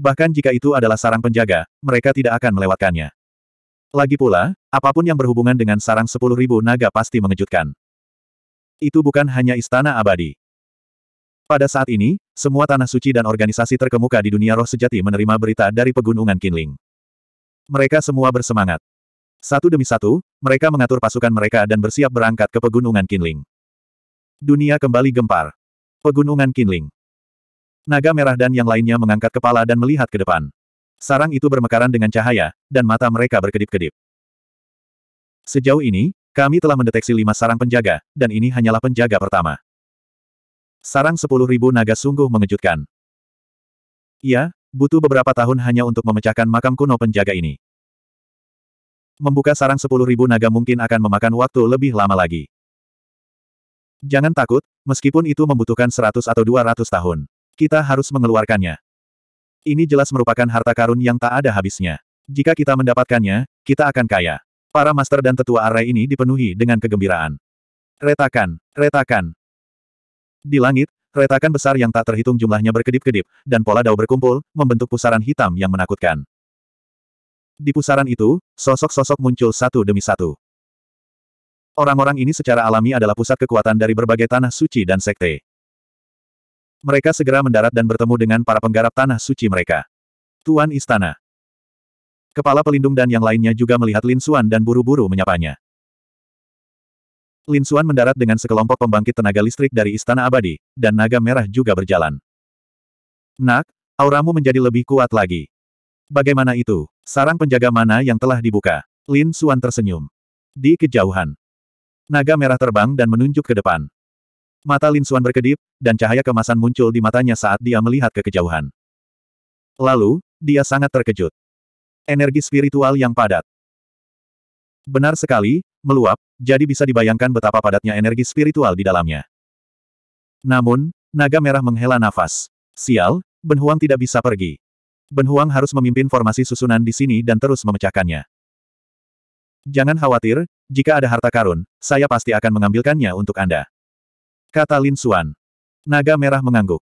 Bahkan jika itu adalah sarang penjaga, mereka tidak akan melewatkannya. Lagi pula, apapun yang berhubungan dengan sarang sepuluh ribu naga pasti mengejutkan. Itu bukan hanya istana abadi. Pada saat ini, semua tanah suci dan organisasi terkemuka di dunia roh sejati menerima berita dari pegunungan Kinling. Mereka semua bersemangat. Satu demi satu, mereka mengatur pasukan mereka dan bersiap berangkat ke pegunungan Kinling. Dunia kembali gempar. Pegunungan Kinling. Naga merah dan yang lainnya mengangkat kepala dan melihat ke depan. Sarang itu bermekaran dengan cahaya, dan mata mereka berkedip-kedip. Sejauh ini, kami telah mendeteksi lima sarang penjaga, dan ini hanyalah penjaga pertama. Sarang sepuluh ribu naga sungguh mengejutkan. Ia butuh beberapa tahun hanya untuk memecahkan makam kuno penjaga ini. Membuka sarang sepuluh ribu naga mungkin akan memakan waktu lebih lama lagi. Jangan takut, meskipun itu membutuhkan seratus atau dua ratus tahun. Kita harus mengeluarkannya. Ini jelas merupakan harta karun yang tak ada habisnya. Jika kita mendapatkannya, kita akan kaya. Para master dan tetua array ini dipenuhi dengan kegembiraan. Retakan, retakan. Di langit, retakan besar yang tak terhitung jumlahnya berkedip-kedip, dan pola dao berkumpul, membentuk pusaran hitam yang menakutkan. Di pusaran itu, sosok-sosok muncul satu demi satu. Orang-orang ini secara alami adalah pusat kekuatan dari berbagai tanah suci dan sekte. Mereka segera mendarat dan bertemu dengan para penggarap tanah suci mereka. Tuan Istana. Kepala pelindung dan yang lainnya juga melihat Lin Xuan dan buru-buru menyapanya. Lin Xuan mendarat dengan sekelompok pembangkit tenaga listrik dari Istana Abadi, dan naga merah juga berjalan. Nak, auramu menjadi lebih kuat lagi. Bagaimana itu? Sarang penjaga mana yang telah dibuka? Lin Xuan tersenyum. Di kejauhan. Naga merah terbang dan menunjuk ke depan. Mata Lin Xuan berkedip, dan cahaya kemasan muncul di matanya saat dia melihat ke kejauhan. Lalu, dia sangat terkejut. Energi spiritual yang padat. Benar sekali, meluap, jadi bisa dibayangkan betapa padatnya energi spiritual di dalamnya. Namun, naga merah menghela nafas. Sial, Ben Huang tidak bisa pergi. Ben Huang harus memimpin formasi susunan di sini dan terus memecahkannya. Jangan khawatir, jika ada harta karun, saya pasti akan mengambilkannya untuk Anda. Kata Lin Xuan. Naga merah mengangguk.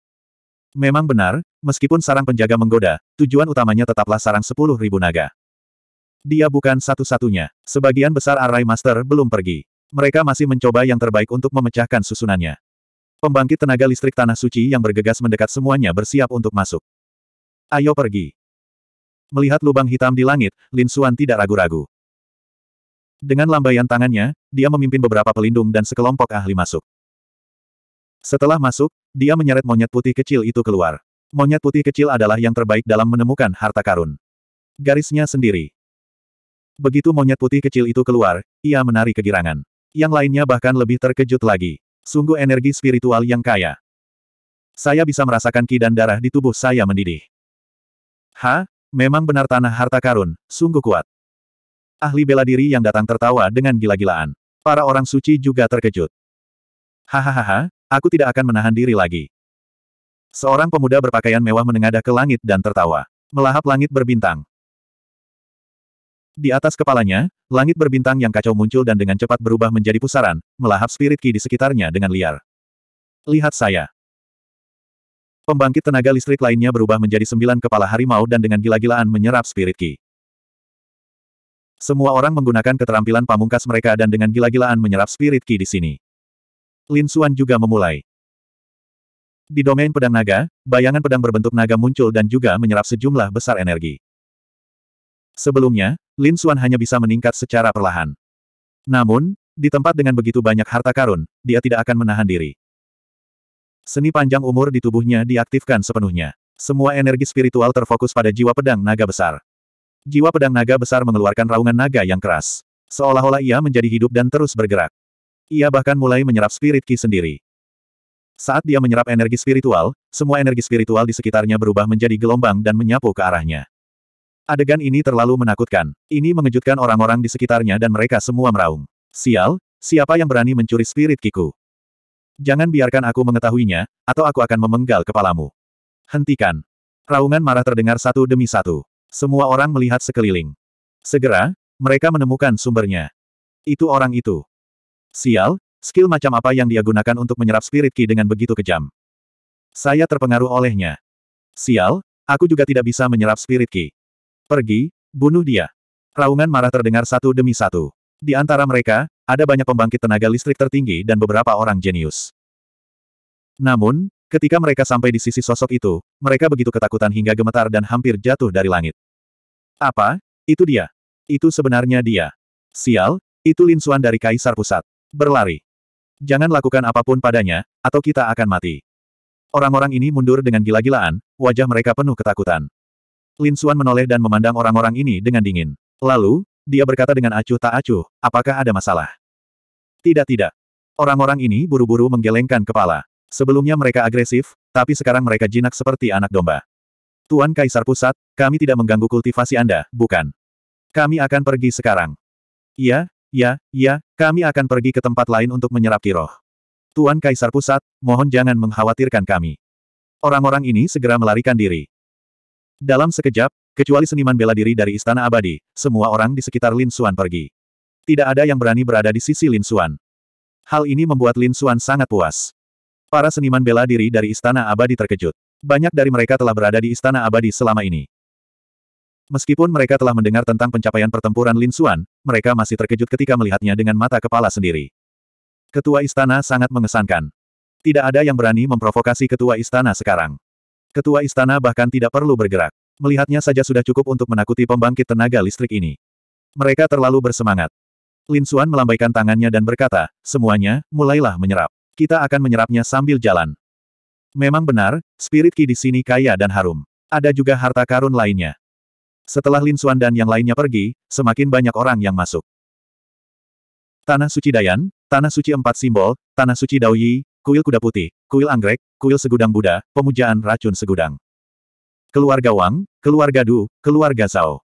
Memang benar, meskipun sarang penjaga menggoda, tujuan utamanya tetaplah sarang sepuluh ribu naga. Dia bukan satu-satunya. Sebagian besar arai Master belum pergi. Mereka masih mencoba yang terbaik untuk memecahkan susunannya. Pembangkit tenaga listrik Tanah Suci yang bergegas mendekat semuanya bersiap untuk masuk. Ayo pergi. Melihat lubang hitam di langit, Lin Xuan tidak ragu-ragu. Dengan lambaian tangannya, dia memimpin beberapa pelindung dan sekelompok ahli masuk. Setelah masuk, dia menyeret monyet putih kecil itu keluar. Monyet putih kecil adalah yang terbaik dalam menemukan harta karun. Garisnya sendiri. Begitu monyet putih kecil itu keluar, ia menari kegirangan. Yang lainnya bahkan lebih terkejut lagi. Sungguh energi spiritual yang kaya. Saya bisa merasakan ki dan darah di tubuh saya mendidih. Ha, memang benar tanah harta karun, sungguh kuat. Ahli bela diri yang datang tertawa dengan gila-gilaan. Para orang suci juga terkejut. Hahaha, Aku tidak akan menahan diri lagi. Seorang pemuda berpakaian mewah menengadah ke langit dan tertawa. Melahap langit berbintang. Di atas kepalanya, langit berbintang yang kacau muncul dan dengan cepat berubah menjadi pusaran, melahap spirit ki di sekitarnya dengan liar. Lihat saya. Pembangkit tenaga listrik lainnya berubah menjadi sembilan kepala harimau dan dengan gila-gilaan menyerap spirit ki. Semua orang menggunakan keterampilan pamungkas mereka dan dengan gila-gilaan menyerap spirit ki di sini. Lin Xuan juga memulai. Di domain pedang naga, bayangan pedang berbentuk naga muncul dan juga menyerap sejumlah besar energi. Sebelumnya, Lin Xuan hanya bisa meningkat secara perlahan. Namun, di tempat dengan begitu banyak harta karun, dia tidak akan menahan diri. Seni panjang umur di tubuhnya diaktifkan sepenuhnya. Semua energi spiritual terfokus pada jiwa pedang naga besar. Jiwa pedang naga besar mengeluarkan raungan naga yang keras. Seolah-olah ia menjadi hidup dan terus bergerak. Ia bahkan mulai menyerap spirit ki sendiri. Saat dia menyerap energi spiritual, semua energi spiritual di sekitarnya berubah menjadi gelombang dan menyapu ke arahnya. Adegan ini terlalu menakutkan. Ini mengejutkan orang-orang di sekitarnya dan mereka semua meraung. Sial, siapa yang berani mencuri spirit kiku? Jangan biarkan aku mengetahuinya, atau aku akan memenggal kepalamu. Hentikan. Raungan marah terdengar satu demi satu. Semua orang melihat sekeliling. Segera, mereka menemukan sumbernya. Itu orang itu. Sial, skill macam apa yang dia gunakan untuk menyerap spirit ki dengan begitu kejam? Saya terpengaruh olehnya. Sial, aku juga tidak bisa menyerap spirit ki. Pergi, bunuh dia. Raungan marah terdengar satu demi satu. Di antara mereka, ada banyak pembangkit tenaga listrik tertinggi dan beberapa orang jenius. Namun, ketika mereka sampai di sisi sosok itu, mereka begitu ketakutan hingga gemetar dan hampir jatuh dari langit. Apa? Itu dia. Itu sebenarnya dia. Sial, itu Lin Xuan dari Kaisar Pusat. Berlari. Jangan lakukan apapun padanya, atau kita akan mati. Orang-orang ini mundur dengan gila-gilaan, wajah mereka penuh ketakutan. Lin Suan menoleh dan memandang orang-orang ini dengan dingin. Lalu, dia berkata dengan acuh tak acuh, apakah ada masalah? Tidak tidak. Orang-orang ini buru-buru menggelengkan kepala. Sebelumnya mereka agresif, tapi sekarang mereka jinak seperti anak domba. Tuan Kaisar Pusat, kami tidak mengganggu kultivasi Anda, bukan? Kami akan pergi sekarang. Iya, Ya, ya, kami akan pergi ke tempat lain untuk menyerap kiroh. Tuan Kaisar Pusat, mohon jangan mengkhawatirkan kami. Orang-orang ini segera melarikan diri. Dalam sekejap, kecuali seniman bela diri dari Istana Abadi, semua orang di sekitar Lin Suan pergi. Tidak ada yang berani berada di sisi Lin Suan. Hal ini membuat Lin Suan sangat puas. Para seniman bela diri dari Istana Abadi terkejut. Banyak dari mereka telah berada di Istana Abadi selama ini. Meskipun mereka telah mendengar tentang pencapaian pertempuran Lin Xuan, mereka masih terkejut ketika melihatnya dengan mata kepala sendiri. Ketua istana sangat mengesankan. Tidak ada yang berani memprovokasi ketua istana sekarang. Ketua istana bahkan tidak perlu bergerak. Melihatnya saja sudah cukup untuk menakuti pembangkit tenaga listrik ini. Mereka terlalu bersemangat. Lin Xuan melambaikan tangannya dan berkata, semuanya, mulailah menyerap. Kita akan menyerapnya sambil jalan. Memang benar, spirit ki di sini kaya dan harum. Ada juga harta karun lainnya. Setelah Lin Xuan dan yang lainnya pergi, semakin banyak orang yang masuk. Tanah Suci Dayan, Tanah Suci Empat Simbol, Tanah Suci Daoyi, Kuil Kuda Putih, Kuil Anggrek, Kuil Segudang Buddha, Pemujaan Racun Segudang. Keluarga Wang, Keluarga Du, Keluarga Zhao.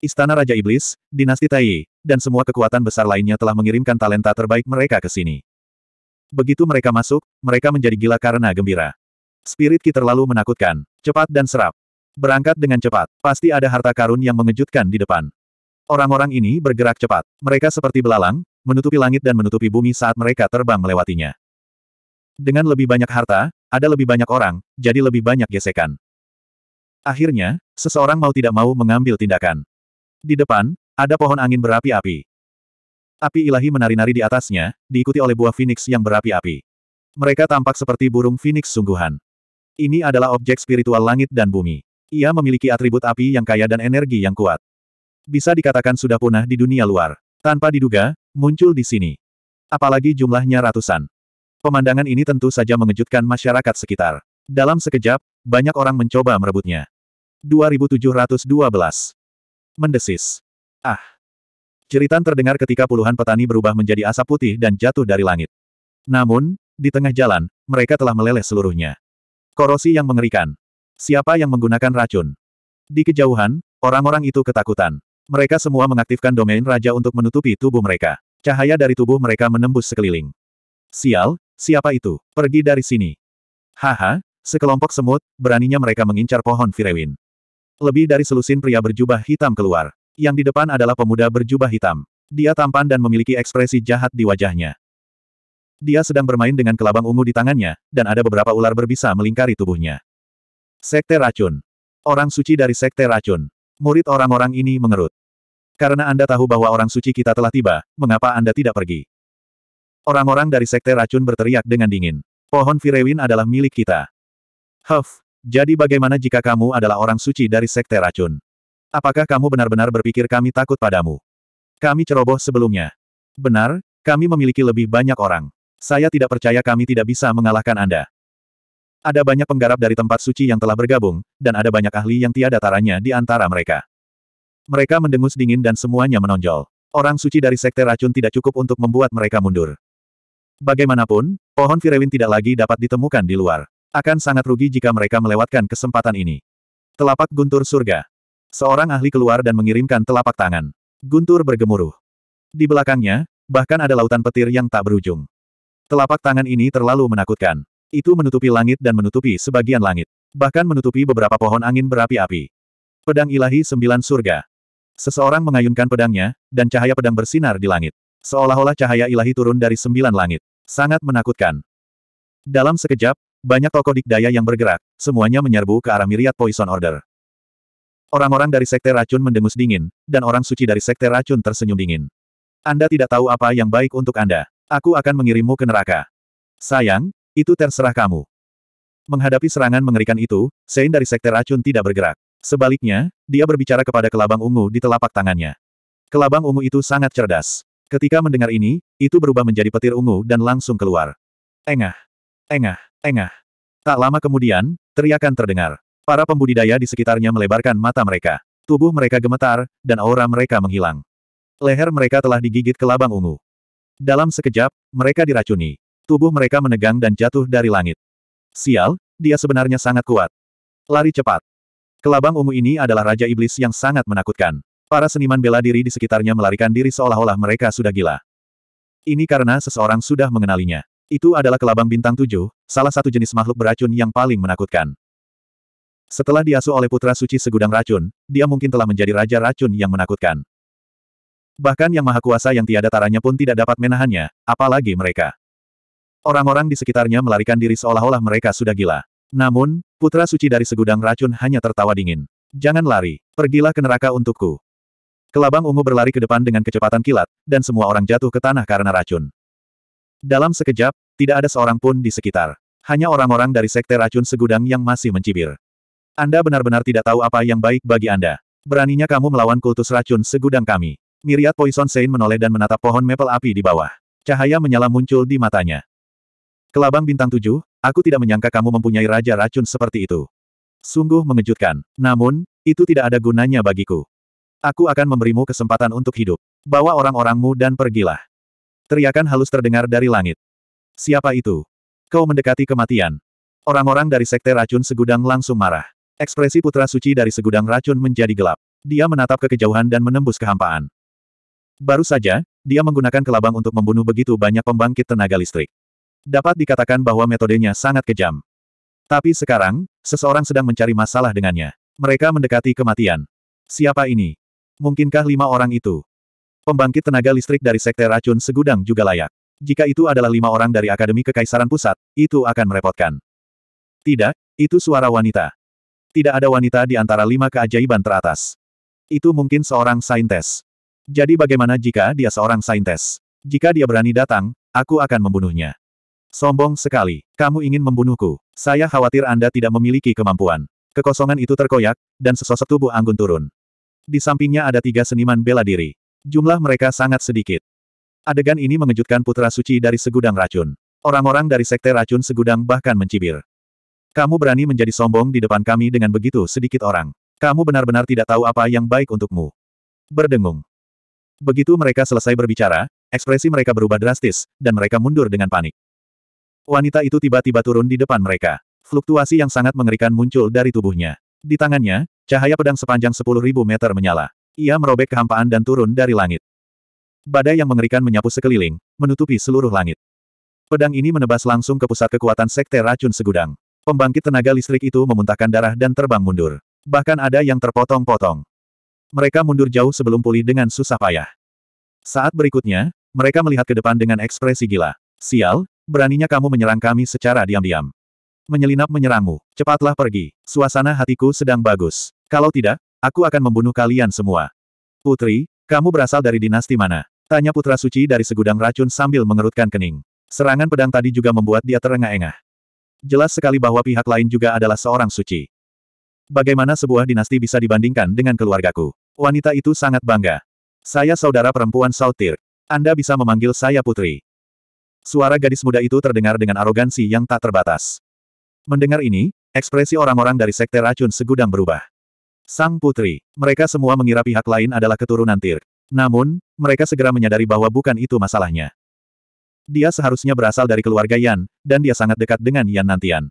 Istana Raja Iblis, Dinasti Tai, dan semua kekuatan besar lainnya telah mengirimkan talenta terbaik mereka ke sini. Begitu mereka masuk, mereka menjadi gila karena gembira. Spirit Ki terlalu menakutkan, cepat dan serap. Berangkat dengan cepat, pasti ada harta karun yang mengejutkan di depan. Orang-orang ini bergerak cepat. Mereka seperti belalang, menutupi langit dan menutupi bumi saat mereka terbang melewatinya. Dengan lebih banyak harta, ada lebih banyak orang, jadi lebih banyak gesekan. Akhirnya, seseorang mau tidak mau mengambil tindakan. Di depan, ada pohon angin berapi-api. Api ilahi menari-nari di atasnya, diikuti oleh buah phoenix yang berapi-api. Mereka tampak seperti burung phoenix sungguhan. Ini adalah objek spiritual langit dan bumi. Ia memiliki atribut api yang kaya dan energi yang kuat. Bisa dikatakan sudah punah di dunia luar. Tanpa diduga, muncul di sini. Apalagi jumlahnya ratusan. Pemandangan ini tentu saja mengejutkan masyarakat sekitar. Dalam sekejap, banyak orang mencoba merebutnya. 2712. Mendesis. Ah. Ceritan terdengar ketika puluhan petani berubah menjadi asap putih dan jatuh dari langit. Namun, di tengah jalan, mereka telah meleleh seluruhnya. Korosi yang mengerikan. Siapa yang menggunakan racun? Di kejauhan, orang-orang itu ketakutan. Mereka semua mengaktifkan domain raja untuk menutupi tubuh mereka. Cahaya dari tubuh mereka menembus sekeliling. Sial, siapa itu? Pergi dari sini. Haha, sekelompok semut, beraninya mereka mengincar pohon Firewin. Lebih dari selusin pria berjubah hitam keluar. Yang di depan adalah pemuda berjubah hitam. Dia tampan dan memiliki ekspresi jahat di wajahnya. Dia sedang bermain dengan kelabang ungu di tangannya, dan ada beberapa ular berbisa melingkari tubuhnya. Sekte Racun. Orang suci dari Sekte Racun. Murid orang-orang ini mengerut. Karena Anda tahu bahwa orang suci kita telah tiba, mengapa Anda tidak pergi? Orang-orang dari Sekte Racun berteriak dengan dingin. Pohon Firewin adalah milik kita. Huff, jadi bagaimana jika kamu adalah orang suci dari Sekte Racun? Apakah kamu benar-benar berpikir kami takut padamu? Kami ceroboh sebelumnya. Benar, kami memiliki lebih banyak orang. Saya tidak percaya kami tidak bisa mengalahkan Anda. Ada banyak penggarap dari tempat suci yang telah bergabung, dan ada banyak ahli yang tiada taranya di antara mereka. Mereka mendengus dingin dan semuanya menonjol. Orang suci dari sekte racun tidak cukup untuk membuat mereka mundur. Bagaimanapun, pohon Firewin tidak lagi dapat ditemukan di luar. Akan sangat rugi jika mereka melewatkan kesempatan ini. Telapak guntur surga. Seorang ahli keluar dan mengirimkan telapak tangan. Guntur bergemuruh. Di belakangnya, bahkan ada lautan petir yang tak berujung. Telapak tangan ini terlalu menakutkan. Itu menutupi langit dan menutupi sebagian langit. Bahkan menutupi beberapa pohon angin berapi-api. Pedang ilahi sembilan surga. Seseorang mengayunkan pedangnya, dan cahaya pedang bersinar di langit. Seolah-olah cahaya ilahi turun dari sembilan langit. Sangat menakutkan. Dalam sekejap, banyak tokoh dikdaya yang bergerak, semuanya menyerbu ke arah miriat Poison Order. Orang-orang dari Sekte Racun mendengus dingin, dan orang suci dari Sekte Racun tersenyum dingin. Anda tidak tahu apa yang baik untuk Anda. Aku akan mengirimmu ke neraka. Sayang, itu terserah kamu. Menghadapi serangan mengerikan itu, Sein dari Sekte Racun tidak bergerak. Sebaliknya, dia berbicara kepada kelabang ungu di telapak tangannya. Kelabang ungu itu sangat cerdas. Ketika mendengar ini, itu berubah menjadi petir ungu dan langsung keluar. Engah! Engah! Engah! Tak lama kemudian, teriakan terdengar. Para pembudidaya di sekitarnya melebarkan mata mereka. Tubuh mereka gemetar, dan aura mereka menghilang. Leher mereka telah digigit kelabang ungu. Dalam sekejap, mereka diracuni. Tubuh mereka menegang dan jatuh dari langit. Sial, dia sebenarnya sangat kuat. Lari cepat. Kelabang ungu ini adalah Raja Iblis yang sangat menakutkan. Para seniman bela diri di sekitarnya melarikan diri seolah-olah mereka sudah gila. Ini karena seseorang sudah mengenalinya. Itu adalah kelabang bintang tujuh, salah satu jenis makhluk beracun yang paling menakutkan. Setelah diasuh oleh putra suci segudang racun, dia mungkin telah menjadi raja racun yang menakutkan. Bahkan yang maha kuasa yang tiada taranya pun tidak dapat menahannya, apalagi mereka. Orang-orang di sekitarnya melarikan diri seolah-olah mereka sudah gila. Namun, putra suci dari segudang racun hanya tertawa dingin. Jangan lari, pergilah ke neraka untukku. Kelabang ungu berlari ke depan dengan kecepatan kilat, dan semua orang jatuh ke tanah karena racun. Dalam sekejap, tidak ada seorang pun di sekitar. Hanya orang-orang dari sekte racun segudang yang masih mencibir. Anda benar-benar tidak tahu apa yang baik bagi Anda. Beraninya kamu melawan kultus racun segudang kami. Miriat Poison Sein menoleh dan menatap pohon maple api di bawah. Cahaya menyala muncul di matanya. Kelabang bintang tujuh, aku tidak menyangka kamu mempunyai raja racun seperti itu. Sungguh mengejutkan. Namun, itu tidak ada gunanya bagiku. Aku akan memberimu kesempatan untuk hidup. Bawa orang-orangmu dan pergilah. Teriakan halus terdengar dari langit. Siapa itu? Kau mendekati kematian. Orang-orang dari sekte racun segudang langsung marah. Ekspresi putra suci dari segudang racun menjadi gelap. Dia menatap ke kejauhan dan menembus kehampaan. Baru saja, dia menggunakan kelabang untuk membunuh begitu banyak pembangkit tenaga listrik. Dapat dikatakan bahwa metodenya sangat kejam. Tapi sekarang, seseorang sedang mencari masalah dengannya. Mereka mendekati kematian. Siapa ini? Mungkinkah lima orang itu? Pembangkit tenaga listrik dari Sekte Racun Segudang juga layak. Jika itu adalah lima orang dari Akademi Kekaisaran Pusat, itu akan merepotkan. Tidak, itu suara wanita. Tidak ada wanita di antara lima keajaiban teratas. Itu mungkin seorang saintes. Jadi bagaimana jika dia seorang saintes? Jika dia berani datang, aku akan membunuhnya. Sombong sekali. Kamu ingin membunuhku. Saya khawatir Anda tidak memiliki kemampuan. Kekosongan itu terkoyak, dan sesosok tubuh Anggun turun. Di sampingnya ada tiga seniman bela diri. Jumlah mereka sangat sedikit. Adegan ini mengejutkan putra suci dari segudang racun. Orang-orang dari sekte racun segudang bahkan mencibir. Kamu berani menjadi sombong di depan kami dengan begitu sedikit orang. Kamu benar-benar tidak tahu apa yang baik untukmu. Berdengung. Begitu mereka selesai berbicara, ekspresi mereka berubah drastis, dan mereka mundur dengan panik. Wanita itu tiba-tiba turun di depan mereka. Fluktuasi yang sangat mengerikan muncul dari tubuhnya. Di tangannya, cahaya pedang sepanjang 10.000 meter menyala. Ia merobek kehampaan dan turun dari langit. Badai yang mengerikan menyapu sekeliling, menutupi seluruh langit. Pedang ini menebas langsung ke pusat kekuatan sekte racun segudang. Pembangkit tenaga listrik itu memuntahkan darah dan terbang mundur. Bahkan ada yang terpotong-potong. Mereka mundur jauh sebelum pulih dengan susah payah. Saat berikutnya, mereka melihat ke depan dengan ekspresi gila. Sial, Beraninya kamu menyerang kami secara diam-diam. Menyelinap menyerangmu, cepatlah pergi. Suasana hatiku sedang bagus. Kalau tidak, aku akan membunuh kalian semua. Putri, kamu berasal dari dinasti mana? Tanya Putra Suci dari segudang racun sambil mengerutkan kening. Serangan pedang tadi juga membuat dia terengah-engah. Jelas sekali bahwa pihak lain juga adalah seorang suci. Bagaimana sebuah dinasti bisa dibandingkan dengan keluargaku? Wanita itu sangat bangga. Saya saudara perempuan Sautir. Anda bisa memanggil saya putri. Suara gadis muda itu terdengar dengan arogansi yang tak terbatas. Mendengar ini, ekspresi orang-orang dari Sekte Racun Segudang berubah. Sang Putri, mereka semua mengira pihak lain adalah keturunan Tir. Namun, mereka segera menyadari bahwa bukan itu masalahnya. Dia seharusnya berasal dari keluarga Yan, dan dia sangat dekat dengan Yan Nantian.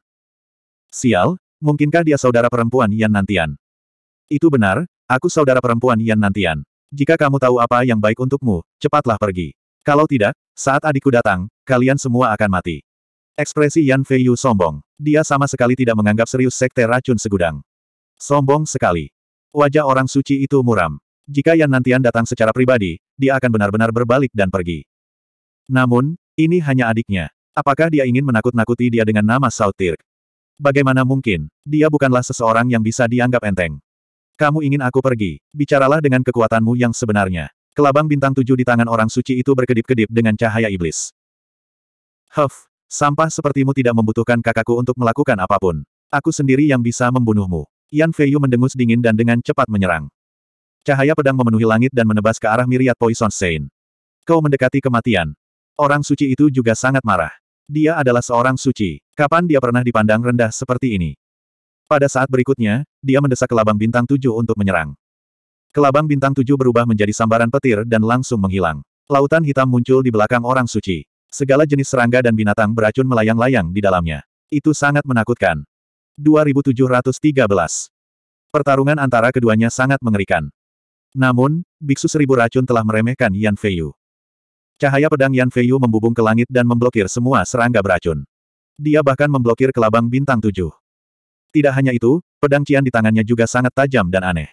Sial, mungkinkah dia saudara perempuan Yan Nantian? Itu benar, aku saudara perempuan Yan Nantian. Jika kamu tahu apa yang baik untukmu, cepatlah pergi. Kalau tidak, saat adikku datang, kalian semua akan mati. Ekspresi Yan Feiyu sombong. Dia sama sekali tidak menganggap serius sekte racun segudang. Sombong sekali. Wajah orang suci itu muram. Jika Yan Nantian datang secara pribadi, dia akan benar-benar berbalik dan pergi. Namun, ini hanya adiknya. Apakah dia ingin menakut-nakuti dia dengan nama Sautir? Bagaimana mungkin? Dia bukanlah seseorang yang bisa dianggap enteng. Kamu ingin aku pergi, bicaralah dengan kekuatanmu yang sebenarnya. Kelabang bintang tujuh di tangan orang suci itu berkedip-kedip dengan cahaya iblis. Huff, sampah sepertimu tidak membutuhkan kakakku untuk melakukan apapun. Aku sendiri yang bisa membunuhmu. Yan Feiyu mendengus dingin dan dengan cepat menyerang. Cahaya pedang memenuhi langit dan menebas ke arah miriat Poison Saint. Kau mendekati kematian. Orang suci itu juga sangat marah. Dia adalah seorang suci. Kapan dia pernah dipandang rendah seperti ini? Pada saat berikutnya, dia mendesak ke labang bintang tujuh untuk menyerang. Kelabang bintang tujuh berubah menjadi sambaran petir dan langsung menghilang. Lautan hitam muncul di belakang orang suci. Segala jenis serangga dan binatang beracun melayang-layang di dalamnya. Itu sangat menakutkan. 2713 Pertarungan antara keduanya sangat mengerikan. Namun, Biksu Seribu Racun telah meremehkan Yan Feiyu. Cahaya pedang Yan Feiyu membubung ke langit dan memblokir semua serangga beracun. Dia bahkan memblokir kelabang bintang tujuh. Tidak hanya itu, pedang Cian di tangannya juga sangat tajam dan aneh.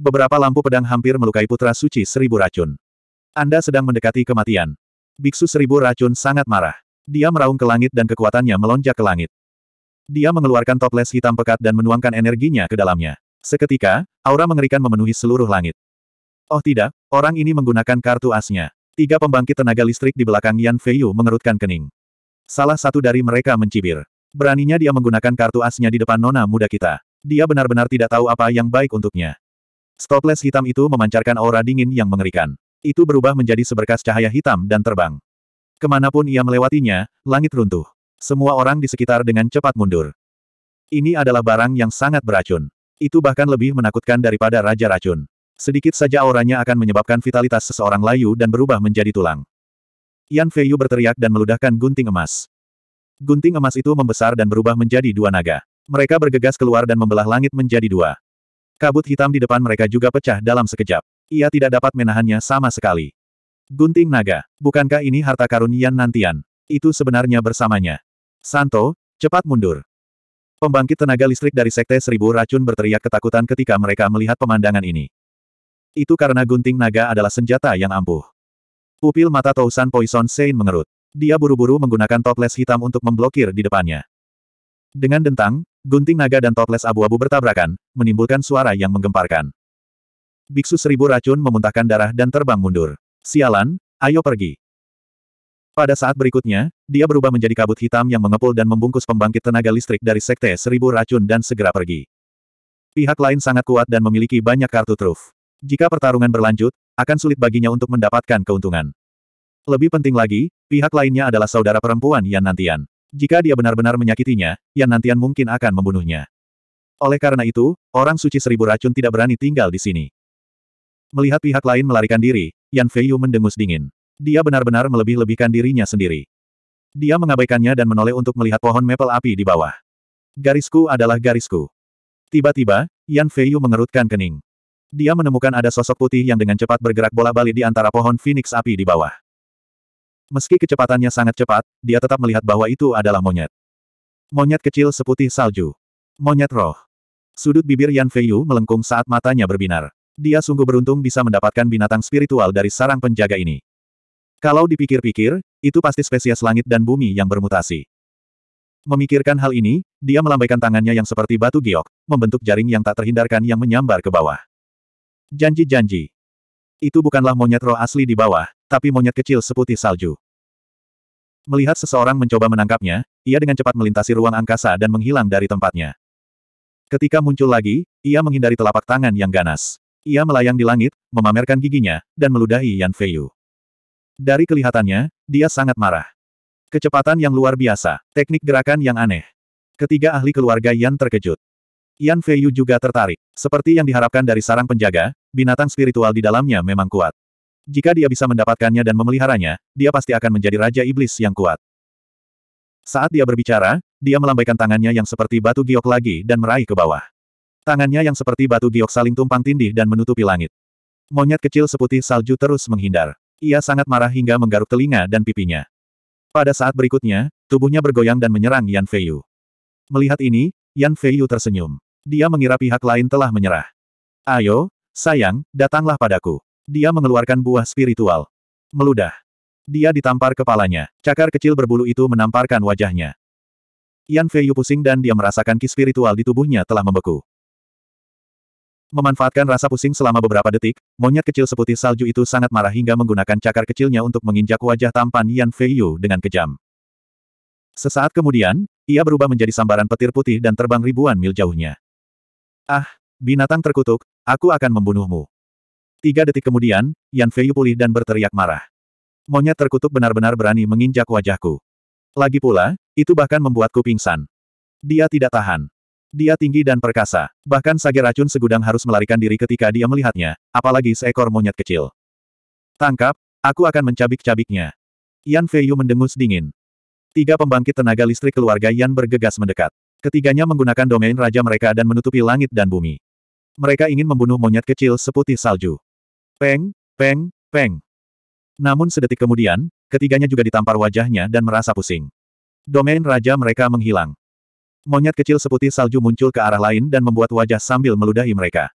Beberapa lampu pedang hampir melukai putra suci seribu racun. Anda sedang mendekati kematian. Biksu seribu racun sangat marah. Dia meraung ke langit dan kekuatannya melonjak ke langit. Dia mengeluarkan toples hitam pekat dan menuangkan energinya ke dalamnya. Seketika, aura mengerikan memenuhi seluruh langit. Oh tidak, orang ini menggunakan kartu asnya. Tiga pembangkit tenaga listrik di belakang Yan Feiyu mengerutkan kening. Salah satu dari mereka mencibir. Beraninya dia menggunakan kartu asnya di depan nona muda kita. Dia benar-benar tidak tahu apa yang baik untuknya. Stopless hitam itu memancarkan aura dingin yang mengerikan. Itu berubah menjadi seberkas cahaya hitam dan terbang. Kemanapun ia melewatinya, langit runtuh. Semua orang di sekitar dengan cepat mundur. Ini adalah barang yang sangat beracun. Itu bahkan lebih menakutkan daripada Raja Racun. Sedikit saja auranya akan menyebabkan vitalitas seseorang layu dan berubah menjadi tulang. Yan Feiyu berteriak dan meludahkan gunting emas. Gunting emas itu membesar dan berubah menjadi dua naga. Mereka bergegas keluar dan membelah langit menjadi dua. Kabut hitam di depan mereka juga pecah dalam sekejap. Ia tidak dapat menahannya sama sekali. Gunting naga, bukankah ini harta karun Yan Nantian? Itu sebenarnya bersamanya. Santo, cepat mundur. Pembangkit tenaga listrik dari Sekte Seribu Racun berteriak ketakutan ketika mereka melihat pemandangan ini. Itu karena gunting naga adalah senjata yang ampuh. Pupil mata Tousan Poison Sein mengerut. Dia buru-buru menggunakan toples hitam untuk memblokir di depannya. Dengan dentang, gunting naga dan toples abu-abu bertabrakan, menimbulkan suara yang menggemparkan. Biksu seribu racun memuntahkan darah dan terbang mundur. Sialan, ayo pergi. Pada saat berikutnya, dia berubah menjadi kabut hitam yang mengepul dan membungkus pembangkit tenaga listrik dari sekte seribu racun dan segera pergi. Pihak lain sangat kuat dan memiliki banyak kartu truf. Jika pertarungan berlanjut, akan sulit baginya untuk mendapatkan keuntungan. Lebih penting lagi, pihak lainnya adalah saudara perempuan Yan Nantian. Jika dia benar-benar menyakitinya, Yan Nantian mungkin akan membunuhnya. Oleh karena itu, orang suci seribu racun tidak berani tinggal di sini. Melihat pihak lain melarikan diri, Yan Feiyu mendengus dingin. Dia benar-benar melebih-lebihkan dirinya sendiri. Dia mengabaikannya dan menoleh untuk melihat pohon maple api di bawah. Garisku adalah garisku. Tiba-tiba, Yan Feiyu mengerutkan kening. Dia menemukan ada sosok putih yang dengan cepat bergerak bola-balik di antara pohon phoenix api di bawah. Meski kecepatannya sangat cepat, dia tetap melihat bahwa itu adalah monyet. Monyet kecil seputih salju. Monyet roh. Sudut bibir Yan Feiyu melengkung saat matanya berbinar. Dia sungguh beruntung bisa mendapatkan binatang spiritual dari sarang penjaga ini. Kalau dipikir-pikir, itu pasti spesies langit dan bumi yang bermutasi. Memikirkan hal ini, dia melambaikan tangannya yang seperti batu giok, membentuk jaring yang tak terhindarkan yang menyambar ke bawah. Janji-janji. Itu bukanlah monyet roh asli di bawah, tapi monyet kecil seputih salju. Melihat seseorang mencoba menangkapnya, ia dengan cepat melintasi ruang angkasa dan menghilang dari tempatnya. Ketika muncul lagi, ia menghindari telapak tangan yang ganas. Ia melayang di langit, memamerkan giginya, dan meludahi Yan Feiyu. Dari kelihatannya, dia sangat marah. Kecepatan yang luar biasa, teknik gerakan yang aneh. Ketiga ahli keluarga Yan terkejut. Yan Feiyu juga tertarik. Seperti yang diharapkan dari sarang penjaga, binatang spiritual di dalamnya memang kuat. Jika dia bisa mendapatkannya dan memeliharanya, dia pasti akan menjadi Raja Iblis yang kuat. Saat dia berbicara, dia melambaikan tangannya yang seperti batu giok lagi dan meraih ke bawah. Tangannya yang seperti batu giok saling tumpang tindih dan menutupi langit. Monyet kecil seputih salju terus menghindar. Ia sangat marah hingga menggaruk telinga dan pipinya. Pada saat berikutnya, tubuhnya bergoyang dan menyerang Yan Feiyu. Melihat ini, Yan Feiyu tersenyum. Dia mengira pihak lain telah menyerah. Ayo, sayang, datanglah padaku. Dia mengeluarkan buah spiritual. Meludah. Dia ditampar kepalanya. Cakar kecil berbulu itu menamparkan wajahnya. Yan Feiyu pusing dan dia merasakan ki spiritual di tubuhnya telah membeku. Memanfaatkan rasa pusing selama beberapa detik, monyet kecil seputih salju itu sangat marah hingga menggunakan cakar kecilnya untuk menginjak wajah tampan Yan Feiyu dengan kejam. Sesaat kemudian, ia berubah menjadi sambaran petir putih dan terbang ribuan mil jauhnya. Ah, binatang terkutuk, aku akan membunuhmu. Tiga detik kemudian, Yan Feiyu pulih dan berteriak marah. Monyet terkutuk benar-benar berani menginjak wajahku. Lagi pula, itu bahkan membuatku pingsan. Dia tidak tahan. Dia tinggi dan perkasa. Bahkan sage racun segudang harus melarikan diri ketika dia melihatnya, apalagi seekor monyet kecil. Tangkap, aku akan mencabik-cabiknya. Yan Feiyu mendengus dingin. Tiga pembangkit tenaga listrik keluarga Yan bergegas mendekat. Ketiganya menggunakan domain raja mereka dan menutupi langit dan bumi. Mereka ingin membunuh monyet kecil seputih salju. Peng, peng, peng. Namun sedetik kemudian, ketiganya juga ditampar wajahnya dan merasa pusing. Domain raja mereka menghilang. Monyet kecil seputih salju muncul ke arah lain dan membuat wajah sambil meludahi mereka.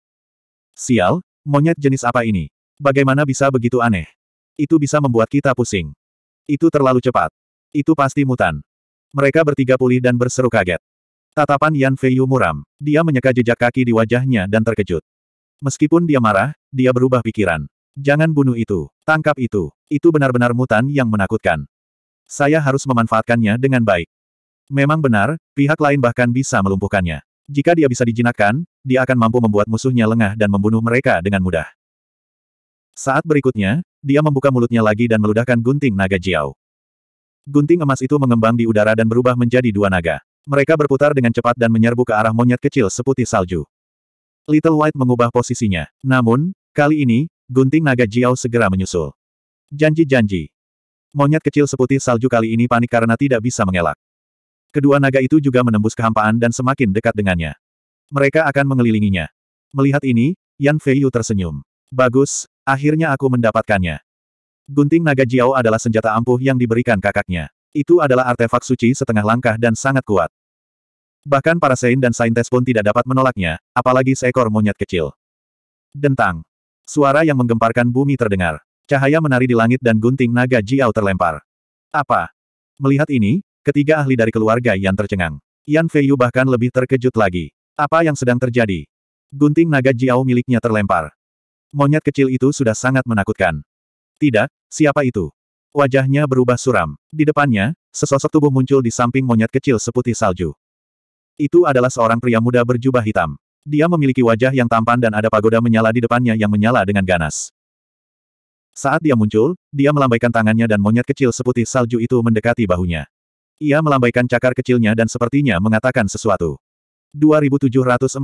Sial, monyet jenis apa ini? Bagaimana bisa begitu aneh? Itu bisa membuat kita pusing. Itu terlalu cepat. Itu pasti mutan. Mereka bertiga pulih dan berseru kaget. Tatapan Yan Feiyu muram. Dia menyeka jejak kaki di wajahnya dan terkejut. Meskipun dia marah, dia berubah pikiran. Jangan bunuh itu. Tangkap itu. Itu benar-benar mutan yang menakutkan. Saya harus memanfaatkannya dengan baik. Memang benar, pihak lain bahkan bisa melumpuhkannya. Jika dia bisa dijinakkan, dia akan mampu membuat musuhnya lengah dan membunuh mereka dengan mudah. Saat berikutnya, dia membuka mulutnya lagi dan meludahkan gunting naga Jiao. Gunting emas itu mengembang di udara dan berubah menjadi dua naga. Mereka berputar dengan cepat dan menyerbu ke arah monyet kecil seputih salju. Little White mengubah posisinya. Namun, kali ini, gunting naga Jiao segera menyusul. Janji-janji. Monyet kecil seputih salju kali ini panik karena tidak bisa mengelak. Kedua naga itu juga menembus kehampaan dan semakin dekat dengannya. Mereka akan mengelilinginya. Melihat ini, Yan Fei Yu tersenyum. Bagus, akhirnya aku mendapatkannya. Gunting naga Jiao adalah senjata ampuh yang diberikan kakaknya. Itu adalah artefak suci setengah langkah dan sangat kuat. Bahkan para Sein dan Saintes pun tidak dapat menolaknya, apalagi seekor monyet kecil. Dentang. Suara yang menggemparkan bumi terdengar. Cahaya menari di langit dan gunting naga Jiao terlempar. Apa? Melihat ini, ketiga ahli dari keluarga Yan tercengang. Yan Feiyu bahkan lebih terkejut lagi. Apa yang sedang terjadi? Gunting naga Jiao miliknya terlempar. Monyet kecil itu sudah sangat menakutkan. Tidak, siapa itu? Wajahnya berubah suram. Di depannya, sesosok tubuh muncul di samping monyet kecil seputih salju. Itu adalah seorang pria muda berjubah hitam. Dia memiliki wajah yang tampan dan ada pagoda menyala di depannya yang menyala dengan ganas. Saat dia muncul, dia melambaikan tangannya dan monyet kecil seputih salju itu mendekati bahunya. Ia melambaikan cakar kecilnya dan sepertinya mengatakan sesuatu. 2714.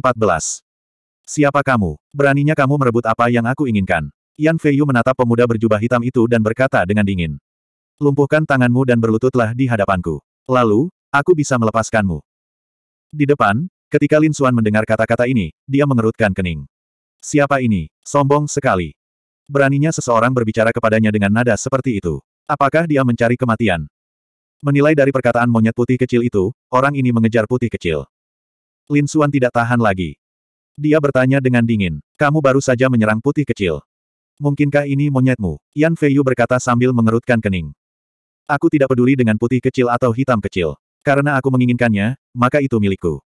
Siapa kamu? Beraninya kamu merebut apa yang aku inginkan? Yan Feiyu menatap pemuda berjubah hitam itu dan berkata dengan dingin. Lumpuhkan tanganmu dan berlututlah di hadapanku. Lalu, aku bisa melepaskanmu. Di depan, ketika Lin Xuan mendengar kata-kata ini, dia mengerutkan kening. Siapa ini? Sombong sekali. Beraninya seseorang berbicara kepadanya dengan nada seperti itu. Apakah dia mencari kematian? Menilai dari perkataan monyet putih kecil itu, orang ini mengejar putih kecil. Lin Xuan tidak tahan lagi. Dia bertanya dengan dingin, kamu baru saja menyerang putih kecil. Mungkinkah ini monyetmu? Yan Feiyu berkata sambil mengerutkan kening. Aku tidak peduli dengan putih kecil atau hitam kecil. Karena aku menginginkannya, maka itu milikku.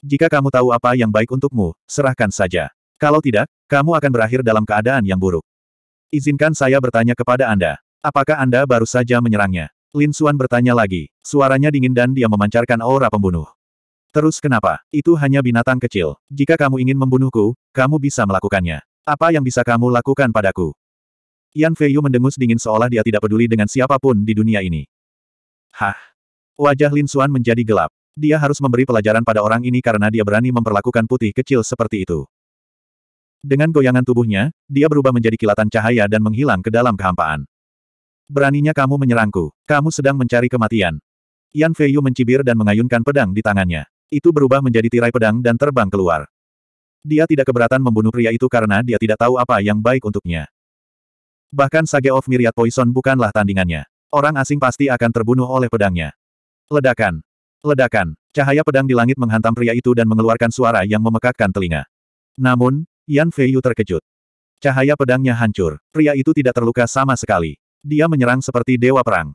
Jika kamu tahu apa yang baik untukmu, serahkan saja. Kalau tidak, kamu akan berakhir dalam keadaan yang buruk. Izinkan saya bertanya kepada Anda. Apakah Anda baru saja menyerangnya? Lin Suan bertanya lagi. Suaranya dingin dan dia memancarkan aura pembunuh. Terus kenapa? Itu hanya binatang kecil. Jika kamu ingin membunuhku, kamu bisa melakukannya. Apa yang bisa kamu lakukan padaku? Yan Feiyu mendengus dingin seolah dia tidak peduli dengan siapapun di dunia ini. Hah? Wajah Lin Xuan menjadi gelap. Dia harus memberi pelajaran pada orang ini karena dia berani memperlakukan putih kecil seperti itu. Dengan goyangan tubuhnya, dia berubah menjadi kilatan cahaya dan menghilang ke dalam kehampaan. Beraninya kamu menyerangku. Kamu sedang mencari kematian. Yan Feiyu mencibir dan mengayunkan pedang di tangannya. Itu berubah menjadi tirai pedang dan terbang keluar. Dia tidak keberatan membunuh pria itu karena dia tidak tahu apa yang baik untuknya. Bahkan Sage of Myriad Poison bukanlah tandingannya. Orang asing pasti akan terbunuh oleh pedangnya. Ledakan. Ledakan. Cahaya pedang di langit menghantam pria itu dan mengeluarkan suara yang memekakkan telinga. Namun, Yan Feiyu terkejut. Cahaya pedangnya hancur. Pria itu tidak terluka sama sekali. Dia menyerang seperti dewa perang.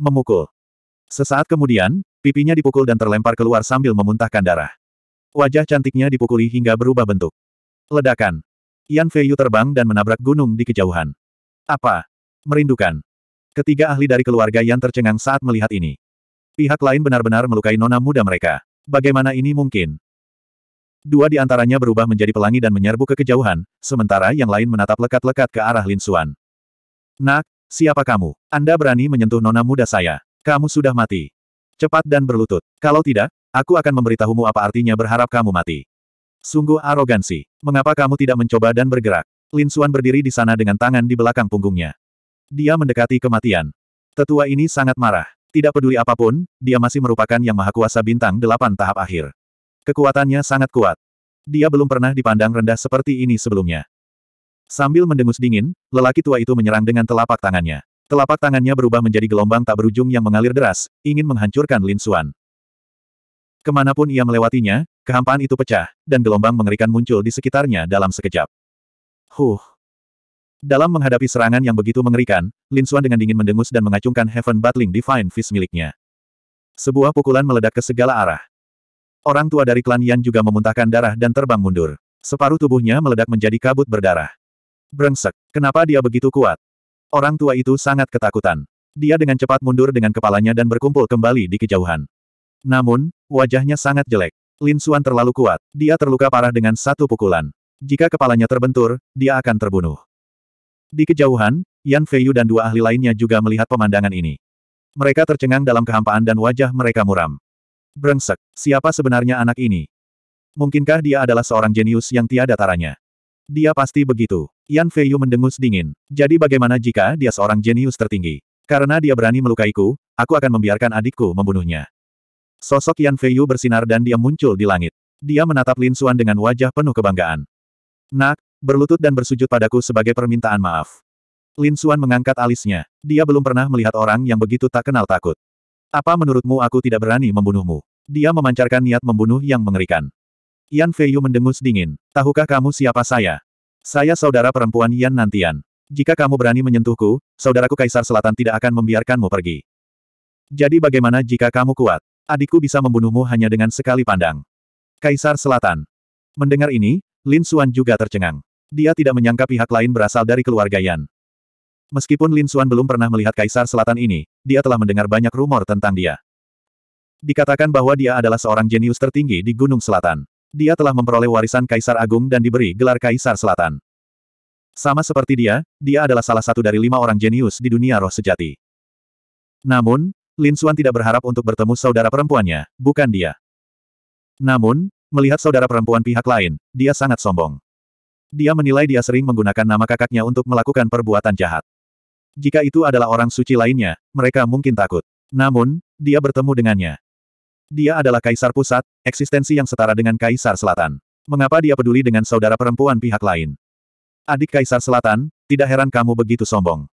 Memukul. Sesaat kemudian, pipinya dipukul dan terlempar keluar sambil memuntahkan darah. Wajah cantiknya dipukuli hingga berubah bentuk. Ledakan. Yan Feiyu terbang dan menabrak gunung di kejauhan. Apa? Merindukan. Ketiga ahli dari keluarga Yan tercengang saat melihat ini. Pihak lain benar-benar melukai nona muda mereka. Bagaimana ini mungkin? Dua di antaranya berubah menjadi pelangi dan menyerbu ke kejauhan, sementara yang lain menatap lekat-lekat ke arah Lin Xuan. Nak, siapa kamu? Anda berani menyentuh nona muda saya. Kamu sudah mati. Cepat dan berlutut. Kalau tidak, aku akan memberitahumu apa artinya berharap kamu mati. Sungguh arogansi. Mengapa kamu tidak mencoba dan bergerak? Lin Xuan berdiri di sana dengan tangan di belakang punggungnya. Dia mendekati kematian. Tetua ini sangat marah. Tidak peduli apapun, dia masih merupakan yang maha kuasa bintang delapan tahap akhir. Kekuatannya sangat kuat. Dia belum pernah dipandang rendah seperti ini sebelumnya. Sambil mendengus dingin, lelaki tua itu menyerang dengan telapak tangannya. Telapak tangannya berubah menjadi gelombang tak berujung yang mengalir deras, ingin menghancurkan Lin Xuan. Kemanapun ia melewatinya, kehampaan itu pecah, dan gelombang mengerikan muncul di sekitarnya dalam sekejap. Huh, dalam menghadapi serangan yang begitu mengerikan, Lin Xuan dengan dingin mendengus dan mengacungkan Heaven Battling Divine Fist miliknya. Sebuah pukulan meledak ke segala arah. Orang tua dari klan Yan juga memuntahkan darah dan terbang mundur. Separuh tubuhnya meledak menjadi kabut berdarah. Brengsek, kenapa dia begitu kuat? Orang tua itu sangat ketakutan. Dia dengan cepat mundur dengan kepalanya dan berkumpul kembali di kejauhan. Namun, wajahnya sangat jelek. Lin Xuan terlalu kuat, dia terluka parah dengan satu pukulan. Jika kepalanya terbentur, dia akan terbunuh. Di kejauhan, Yan Feiyu dan dua ahli lainnya juga melihat pemandangan ini. Mereka tercengang dalam kehampaan dan wajah mereka muram. Brengsek, siapa sebenarnya anak ini? Mungkinkah dia adalah seorang jenius yang tiada taranya? Dia pasti begitu. Yan Feiyu mendengus dingin. Jadi bagaimana jika dia seorang jenius tertinggi? Karena dia berani melukaiku, aku akan membiarkan adikku membunuhnya. Sosok Yan Feiyu bersinar dan dia muncul di langit. Dia menatap Lin Xuan dengan wajah penuh kebanggaan. Nak, berlutut dan bersujud padaku sebagai permintaan maaf. Lin Xuan mengangkat alisnya. Dia belum pernah melihat orang yang begitu tak kenal takut. Apa menurutmu aku tidak berani membunuhmu? Dia memancarkan niat membunuh yang mengerikan. Yan Feiyu mendengus dingin. Tahukah kamu siapa saya? Saya saudara perempuan Yan Nantian. Jika kamu berani menyentuhku, saudaraku Kaisar Selatan tidak akan membiarkanmu pergi. Jadi bagaimana jika kamu kuat? Adikku bisa membunuhmu hanya dengan sekali pandang. Kaisar Selatan. Mendengar ini, Lin Xuan juga tercengang. Dia tidak menyangka pihak lain berasal dari keluarga Yan. Meskipun Lin Xuan belum pernah melihat Kaisar Selatan ini, dia telah mendengar banyak rumor tentang dia. Dikatakan bahwa dia adalah seorang jenius tertinggi di Gunung Selatan. Dia telah memperoleh warisan Kaisar Agung dan diberi gelar Kaisar Selatan. Sama seperti dia, dia adalah salah satu dari lima orang jenius di dunia roh sejati. Namun, Lin Xuan tidak berharap untuk bertemu saudara perempuannya, bukan dia. Namun, melihat saudara perempuan pihak lain, dia sangat sombong. Dia menilai dia sering menggunakan nama kakaknya untuk melakukan perbuatan jahat. Jika itu adalah orang suci lainnya, mereka mungkin takut. Namun, dia bertemu dengannya. Dia adalah kaisar pusat, eksistensi yang setara dengan kaisar selatan. Mengapa dia peduli dengan saudara perempuan pihak lain? Adik kaisar selatan, tidak heran kamu begitu sombong.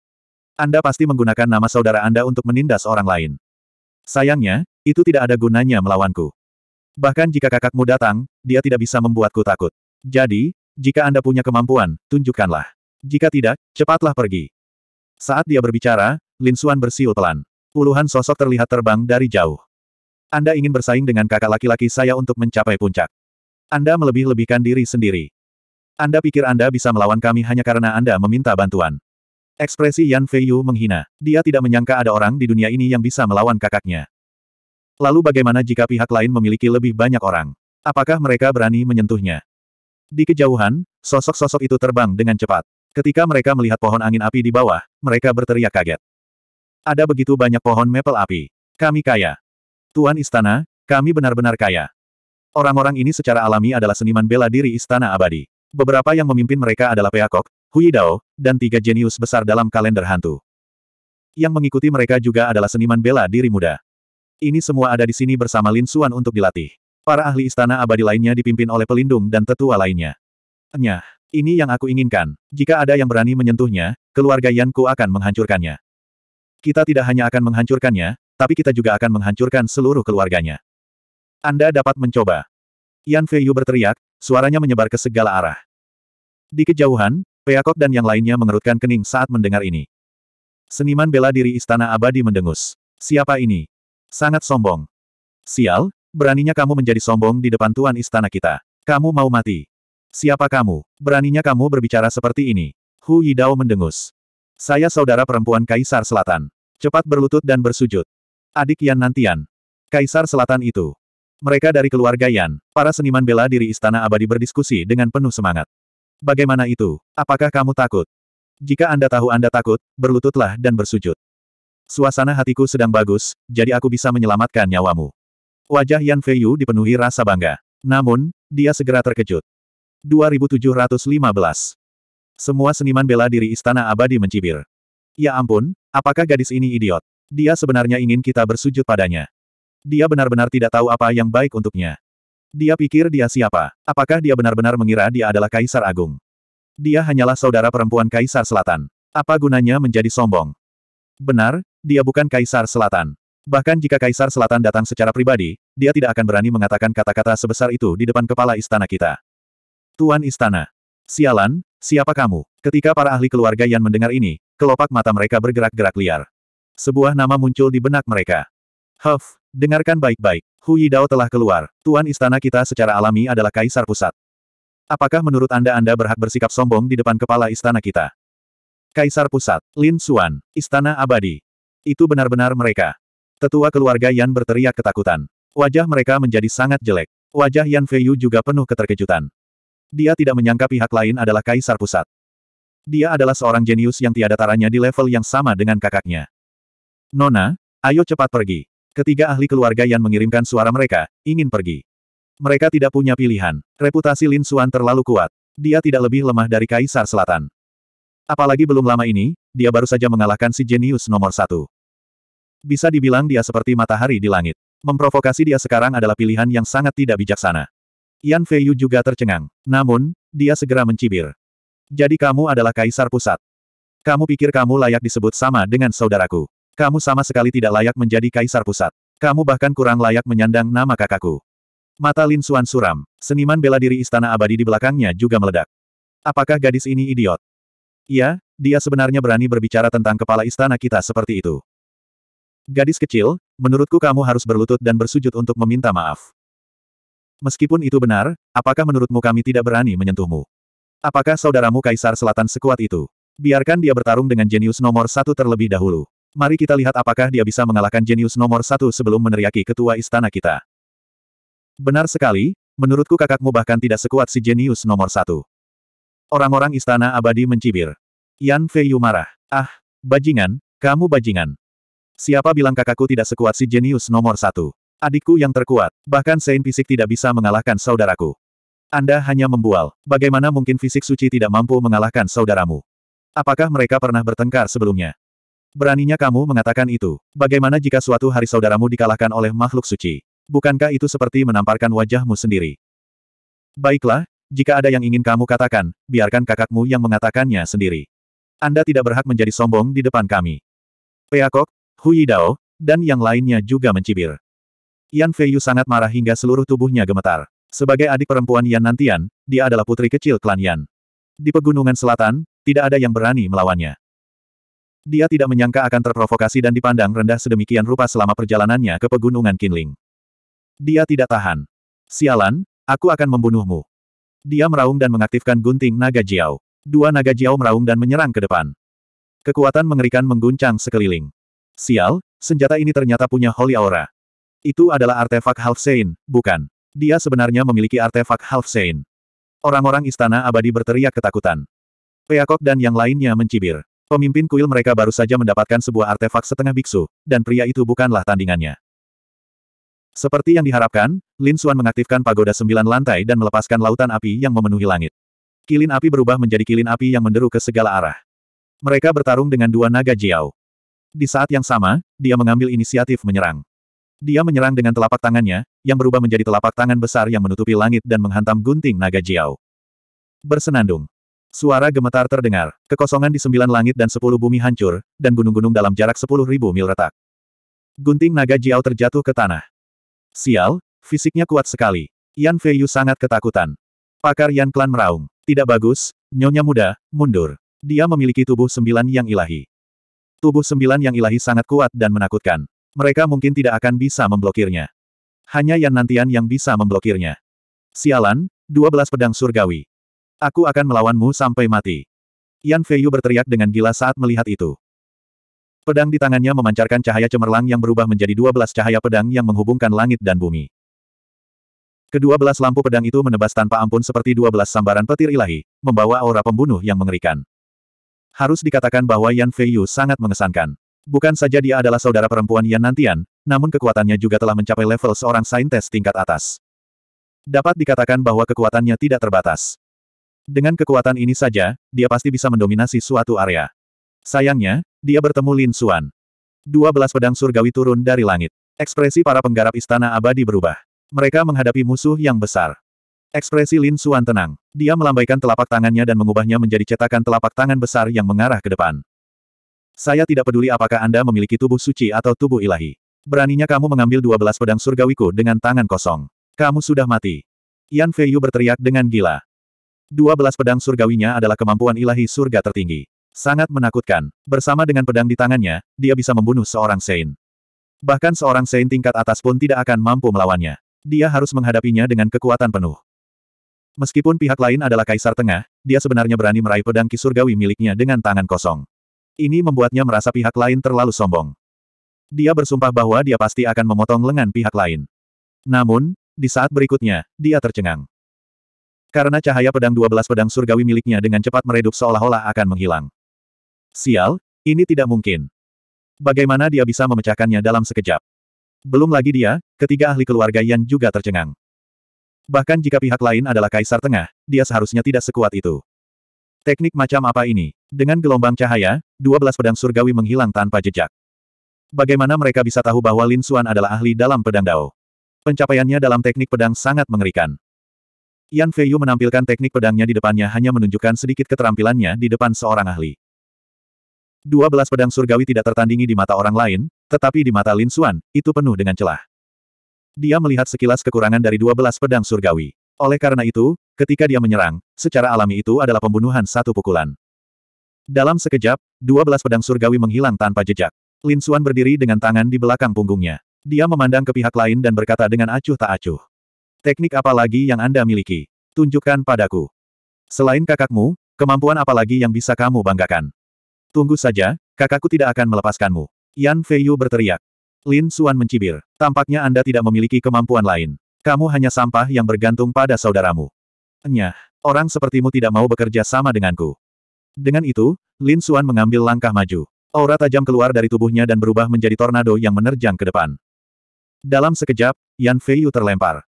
Anda pasti menggunakan nama saudara Anda untuk menindas orang lain. Sayangnya, itu tidak ada gunanya melawanku. Bahkan jika kakakmu datang, dia tidak bisa membuatku takut. Jadi, jika Anda punya kemampuan, tunjukkanlah. Jika tidak, cepatlah pergi. Saat dia berbicara, Lin Xuan bersiul pelan. Puluhan sosok terlihat terbang dari jauh. Anda ingin bersaing dengan kakak laki-laki saya untuk mencapai puncak. Anda melebih-lebihkan diri sendiri. Anda pikir Anda bisa melawan kami hanya karena Anda meminta bantuan. Ekspresi Yan Feiyu menghina. Dia tidak menyangka ada orang di dunia ini yang bisa melawan kakaknya. Lalu bagaimana jika pihak lain memiliki lebih banyak orang? Apakah mereka berani menyentuhnya? Di kejauhan, sosok-sosok itu terbang dengan cepat. Ketika mereka melihat pohon angin api di bawah, mereka berteriak kaget. Ada begitu banyak pohon maple api. Kami kaya. Tuan Istana, kami benar-benar kaya. Orang-orang ini secara alami adalah seniman bela diri Istana Abadi. Beberapa yang memimpin mereka adalah Peakok, Dao, dan tiga jenius besar dalam kalender hantu. Yang mengikuti mereka juga adalah seniman bela diri muda. Ini semua ada di sini bersama Lin Suan untuk dilatih. Para ahli istana abadi lainnya dipimpin oleh pelindung dan tetua lainnya. Nyah, ini yang aku inginkan. Jika ada yang berani menyentuhnya, keluarga Yanku akan menghancurkannya. Kita tidak hanya akan menghancurkannya, tapi kita juga akan menghancurkan seluruh keluarganya. Anda dapat mencoba. Yan Feiyu berteriak, suaranya menyebar ke segala arah. Di kejauhan, peacock dan yang lainnya mengerutkan kening saat mendengar ini. Seniman bela diri Istana Abadi mendengus. Siapa ini? Sangat sombong. Sial, Beraninya kamu menjadi sombong di depan tuan istana kita. Kamu mau mati. Siapa kamu? Beraninya kamu berbicara seperti ini. Hu Yidao mendengus. Saya saudara perempuan Kaisar Selatan. Cepat berlutut dan bersujud. Adik Yan Nantian. Kaisar Selatan itu. Mereka dari keluarga Yan, para seniman bela diri istana abadi berdiskusi dengan penuh semangat. Bagaimana itu? Apakah kamu takut? Jika Anda tahu Anda takut, berlututlah dan bersujud. Suasana hatiku sedang bagus, jadi aku bisa menyelamatkan nyawamu. Wajah Yan Feiyu dipenuhi rasa bangga. Namun, dia segera terkejut. 2715. Semua seniman bela diri Istana Abadi mencibir. Ya ampun, apakah gadis ini idiot? Dia sebenarnya ingin kita bersujud padanya. Dia benar-benar tidak tahu apa yang baik untuknya. Dia pikir dia siapa? Apakah dia benar-benar mengira dia adalah Kaisar Agung? Dia hanyalah saudara perempuan Kaisar Selatan. Apa gunanya menjadi sombong? Benar, dia bukan Kaisar Selatan. Bahkan jika Kaisar Selatan datang secara pribadi, dia tidak akan berani mengatakan kata-kata sebesar itu di depan kepala istana kita. Tuan Istana. Sialan, siapa kamu? Ketika para ahli keluarga Yan mendengar ini, kelopak mata mereka bergerak-gerak liar. Sebuah nama muncul di benak mereka. Huff, dengarkan baik-baik. Hu Yidao telah keluar. Tuan Istana kita secara alami adalah Kaisar Pusat. Apakah menurut Anda Anda berhak bersikap sombong di depan kepala istana kita? Kaisar Pusat, Lin Xuan, Istana Abadi. Itu benar-benar mereka. Tetua keluarga Yan berteriak ketakutan. Wajah mereka menjadi sangat jelek. Wajah Yan Feiyu juga penuh keterkejutan. Dia tidak menyangka pihak lain adalah kaisar pusat. Dia adalah seorang jenius yang tiada taranya di level yang sama dengan kakaknya. Nona, ayo cepat pergi. Ketiga ahli keluarga Yan mengirimkan suara mereka, ingin pergi. Mereka tidak punya pilihan. Reputasi Lin Xuan terlalu kuat. Dia tidak lebih lemah dari Kaisar Selatan. Apalagi belum lama ini, dia baru saja mengalahkan si jenius nomor satu. Bisa dibilang dia seperti matahari di langit. Memprovokasi dia sekarang adalah pilihan yang sangat tidak bijaksana. Yan Feiyu juga tercengang. Namun, dia segera mencibir. Jadi kamu adalah kaisar pusat. Kamu pikir kamu layak disebut sama dengan saudaraku. Kamu sama sekali tidak layak menjadi kaisar pusat. Kamu bahkan kurang layak menyandang nama kakakku. Mata Lin Suan suram. Seniman bela diri istana abadi di belakangnya juga meledak. Apakah gadis ini idiot? Iya, dia sebenarnya berani berbicara tentang kepala istana kita seperti itu. Gadis kecil, menurutku kamu harus berlutut dan bersujud untuk meminta maaf. Meskipun itu benar, apakah menurutmu kami tidak berani menyentuhmu? Apakah saudaramu Kaisar Selatan sekuat itu? Biarkan dia bertarung dengan jenius nomor satu terlebih dahulu. Mari kita lihat apakah dia bisa mengalahkan jenius nomor satu sebelum meneriaki ketua istana kita. Benar sekali, menurutku kakakmu bahkan tidak sekuat si jenius nomor satu. Orang-orang istana abadi mencibir. Yan Feiyu marah. Ah, bajingan, kamu bajingan. Siapa bilang kakakku tidak sekuat si jenius nomor satu? Adikku yang terkuat, bahkan sein Fisik tidak bisa mengalahkan saudaraku. Anda hanya membual. Bagaimana mungkin fisik suci tidak mampu mengalahkan saudaramu? Apakah mereka pernah bertengkar sebelumnya? Beraninya kamu mengatakan itu. Bagaimana jika suatu hari saudaramu dikalahkan oleh makhluk suci? Bukankah itu seperti menamparkan wajahmu sendiri? Baiklah, jika ada yang ingin kamu katakan, biarkan kakakmu yang mengatakannya sendiri. Anda tidak berhak menjadi sombong di depan kami. Peakok, Hui Dao dan yang lainnya juga mencibir. Yan Feiyu sangat marah hingga seluruh tubuhnya gemetar. Sebagai adik perempuan Yan Nantian, dia adalah putri kecil klan Yan. Di pegunungan selatan, tidak ada yang berani melawannya. Dia tidak menyangka akan terprovokasi dan dipandang rendah sedemikian rupa selama perjalanannya ke pegunungan Kinling. Dia tidak tahan. Sialan, aku akan membunuhmu. Dia meraung dan mengaktifkan gunting naga Jiao. Dua naga Jiao meraung dan menyerang ke depan. Kekuatan mengerikan mengguncang sekeliling. Sial, senjata ini ternyata punya Holy Aura. Itu adalah artefak Half Saint, bukan. Dia sebenarnya memiliki artefak Half Saint. Orang-orang istana abadi berteriak ketakutan. Peacock dan yang lainnya mencibir. Pemimpin kuil mereka baru saja mendapatkan sebuah artefak setengah biksu, dan pria itu bukanlah tandingannya. Seperti yang diharapkan, Lin Suan mengaktifkan pagoda sembilan lantai dan melepaskan lautan api yang memenuhi langit. Kilin api berubah menjadi kilin api yang menderu ke segala arah. Mereka bertarung dengan dua naga Jiao. Di saat yang sama, dia mengambil inisiatif menyerang. Dia menyerang dengan telapak tangannya, yang berubah menjadi telapak tangan besar yang menutupi langit dan menghantam gunting naga Jiao. Bersenandung. Suara gemetar terdengar, kekosongan di sembilan langit dan sepuluh bumi hancur, dan gunung-gunung dalam jarak sepuluh ribu mil retak. Gunting naga Jiao terjatuh ke tanah. Sial, fisiknya kuat sekali. Yan Feiyu sangat ketakutan. Pakar Yan Klan meraung. Tidak bagus, nyonya muda, mundur. Dia memiliki tubuh sembilan yang ilahi tubuh sembilan yang ilahi sangat kuat dan menakutkan. Mereka mungkin tidak akan bisa memblokirnya. Hanya Yan Nantian yang bisa memblokirnya. Sialan, dua belas pedang surgawi. Aku akan melawanmu sampai mati. Yan Feiyu berteriak dengan gila saat melihat itu. Pedang di tangannya memancarkan cahaya cemerlang yang berubah menjadi dua belas cahaya pedang yang menghubungkan langit dan bumi. Kedua belas lampu pedang itu menebas tanpa ampun seperti dua belas sambaran petir ilahi, membawa aura pembunuh yang mengerikan. Harus dikatakan bahwa Yan Feiyu sangat mengesankan. Bukan saja dia adalah saudara perempuan Yan Nantian, namun kekuatannya juga telah mencapai level seorang saintes tingkat atas. Dapat dikatakan bahwa kekuatannya tidak terbatas. Dengan kekuatan ini saja, dia pasti bisa mendominasi suatu area. Sayangnya, dia bertemu Lin Xuan. Dua belas pedang surgawi turun dari langit. Ekspresi para penggarap istana abadi berubah. Mereka menghadapi musuh yang besar. Ekspresi Lin Suan tenang. Dia melambaikan telapak tangannya dan mengubahnya menjadi cetakan telapak tangan besar yang mengarah ke depan. Saya tidak peduli apakah Anda memiliki tubuh suci atau tubuh ilahi. Beraninya kamu mengambil dua belas pedang surgawiku dengan tangan kosong. Kamu sudah mati. Yan Feiyu berteriak dengan gila. Dua belas pedang surgawinya adalah kemampuan ilahi surga tertinggi. Sangat menakutkan. Bersama dengan pedang di tangannya, dia bisa membunuh seorang Sein. Bahkan seorang Sein tingkat atas pun tidak akan mampu melawannya. Dia harus menghadapinya dengan kekuatan penuh. Meskipun pihak lain adalah kaisar tengah, dia sebenarnya berani meraih pedang kisurgawi miliknya dengan tangan kosong. Ini membuatnya merasa pihak lain terlalu sombong. Dia bersumpah bahwa dia pasti akan memotong lengan pihak lain. Namun, di saat berikutnya, dia tercengang. Karena cahaya pedang 12 pedang surgawi miliknya dengan cepat meredup seolah-olah akan menghilang. Sial, ini tidak mungkin. Bagaimana dia bisa memecahkannya dalam sekejap? Belum lagi dia, ketiga ahli keluarga Yan juga tercengang. Bahkan jika pihak lain adalah kaisar tengah, dia seharusnya tidak sekuat itu. Teknik macam apa ini? Dengan gelombang cahaya, 12 pedang surgawi menghilang tanpa jejak. Bagaimana mereka bisa tahu bahwa Lin Xuan adalah ahli dalam pedang dao? Pencapaiannya dalam teknik pedang sangat mengerikan. Yan Feiyu menampilkan teknik pedangnya di depannya hanya menunjukkan sedikit keterampilannya di depan seorang ahli. 12 pedang surgawi tidak tertandingi di mata orang lain, tetapi di mata Lin Xuan, itu penuh dengan celah. Dia melihat sekilas kekurangan dari dua belas pedang surgawi. Oleh karena itu, ketika dia menyerang, secara alami itu adalah pembunuhan satu pukulan. Dalam sekejap, dua belas pedang surgawi menghilang tanpa jejak. Lin Suan berdiri dengan tangan di belakang punggungnya. Dia memandang ke pihak lain dan berkata dengan acuh tak acuh. Teknik apa lagi yang Anda miliki? Tunjukkan padaku. Selain kakakmu, kemampuan apa lagi yang bisa kamu banggakan? Tunggu saja, kakakku tidak akan melepaskanmu. Yan Feiyu berteriak. Lin Suan mencibir. Tampaknya Anda tidak memiliki kemampuan lain. Kamu hanya sampah yang bergantung pada saudaramu. Nyah, orang sepertimu tidak mau bekerja sama denganku. Dengan itu, Lin Suan mengambil langkah maju. Aura tajam keluar dari tubuhnya dan berubah menjadi tornado yang menerjang ke depan. Dalam sekejap, Yan Feiyu terlempar.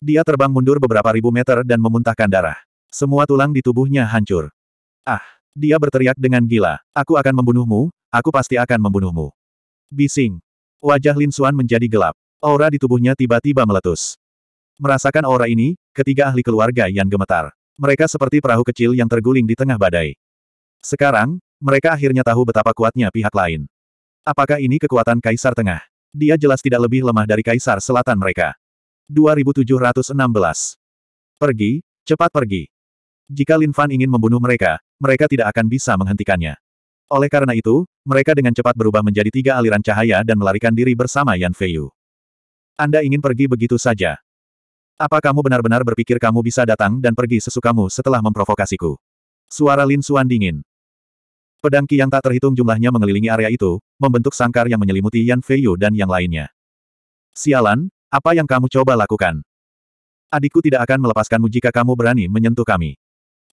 Dia terbang mundur beberapa ribu meter dan memuntahkan darah. Semua tulang di tubuhnya hancur. Ah, dia berteriak dengan gila. Aku akan membunuhmu, aku pasti akan membunuhmu. Bising, Wajah Lin Xuan menjadi gelap. Aura di tubuhnya tiba-tiba meletus. Merasakan aura ini, ketiga ahli keluarga yang gemetar. Mereka seperti perahu kecil yang terguling di tengah badai. Sekarang, mereka akhirnya tahu betapa kuatnya pihak lain. Apakah ini kekuatan Kaisar Tengah? Dia jelas tidak lebih lemah dari Kaisar Selatan mereka. 2716 Pergi, cepat pergi. Jika Lin Fan ingin membunuh mereka, mereka tidak akan bisa menghentikannya. Oleh karena itu, mereka dengan cepat berubah menjadi tiga aliran cahaya dan melarikan diri bersama Yan Feiyu. Anda ingin pergi begitu saja? Apa kamu benar-benar berpikir kamu bisa datang dan pergi sesukamu setelah memprovokasiku? Suara Lin Suan dingin. Pedang Ki yang tak terhitung jumlahnya mengelilingi area itu, membentuk sangkar yang menyelimuti Yan Feiyu dan yang lainnya. Sialan, apa yang kamu coba lakukan? Adikku tidak akan melepaskanmu jika kamu berani menyentuh kami.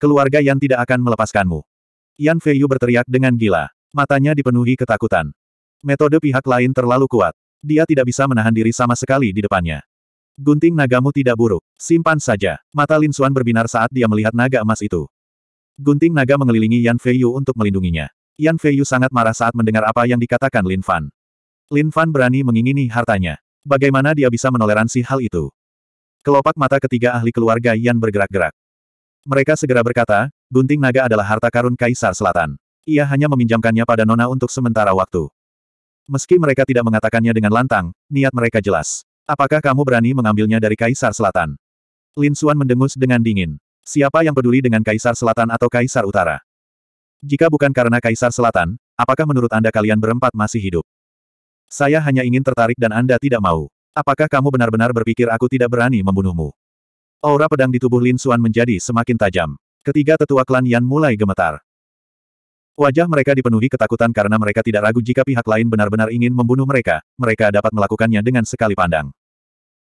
Keluarga Yan tidak akan melepaskanmu. Yan Feiyu berteriak dengan gila. Matanya dipenuhi ketakutan. Metode pihak lain terlalu kuat. Dia tidak bisa menahan diri sama sekali di depannya. Gunting nagamu tidak buruk. Simpan saja. Mata Lin Xuan berbinar saat dia melihat naga emas itu. Gunting naga mengelilingi Yan Feiyu untuk melindunginya. Yan Feiyu sangat marah saat mendengar apa yang dikatakan Lin Fan. Lin Fan berani mengingini hartanya. Bagaimana dia bisa menoleransi hal itu? Kelopak mata ketiga ahli keluarga Yan bergerak-gerak. Mereka segera berkata, gunting naga adalah harta karun Kaisar Selatan. Ia hanya meminjamkannya pada Nona untuk sementara waktu. Meski mereka tidak mengatakannya dengan lantang, niat mereka jelas. Apakah kamu berani mengambilnya dari Kaisar Selatan? Lin Xuan mendengus dengan dingin. Siapa yang peduli dengan Kaisar Selatan atau Kaisar Utara? Jika bukan karena Kaisar Selatan, apakah menurut Anda kalian berempat masih hidup? Saya hanya ingin tertarik dan Anda tidak mau. Apakah kamu benar-benar berpikir aku tidak berani membunuhmu? Aura pedang di tubuh Lin Xuan menjadi semakin tajam. Ketiga tetua klan Yan mulai gemetar. Wajah mereka dipenuhi ketakutan karena mereka tidak ragu jika pihak lain benar-benar ingin membunuh mereka, mereka dapat melakukannya dengan sekali pandang.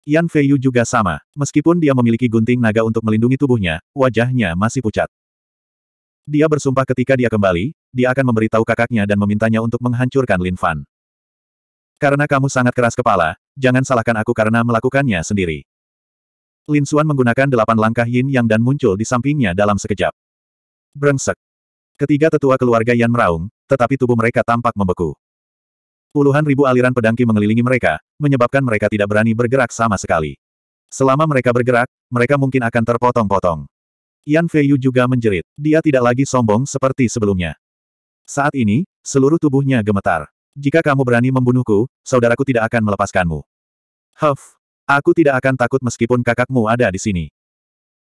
Yan Feiyu juga sama, meskipun dia memiliki gunting naga untuk melindungi tubuhnya, wajahnya masih pucat. Dia bersumpah ketika dia kembali, dia akan memberitahu kakaknya dan memintanya untuk menghancurkan Lin Fan. Karena kamu sangat keras kepala, jangan salahkan aku karena melakukannya sendiri. Lin Suan menggunakan delapan langkah yin yang dan muncul di sampingnya dalam sekejap. Brengsek. Ketiga tetua keluarga Yan meraung, tetapi tubuh mereka tampak membeku. Puluhan ribu aliran pedangki mengelilingi mereka, menyebabkan mereka tidak berani bergerak sama sekali. Selama mereka bergerak, mereka mungkin akan terpotong-potong. Yan Feiyu juga menjerit. Dia tidak lagi sombong seperti sebelumnya. Saat ini, seluruh tubuhnya gemetar. Jika kamu berani membunuhku, saudaraku tidak akan melepaskanmu. Huff, Aku tidak akan takut meskipun kakakmu ada di sini.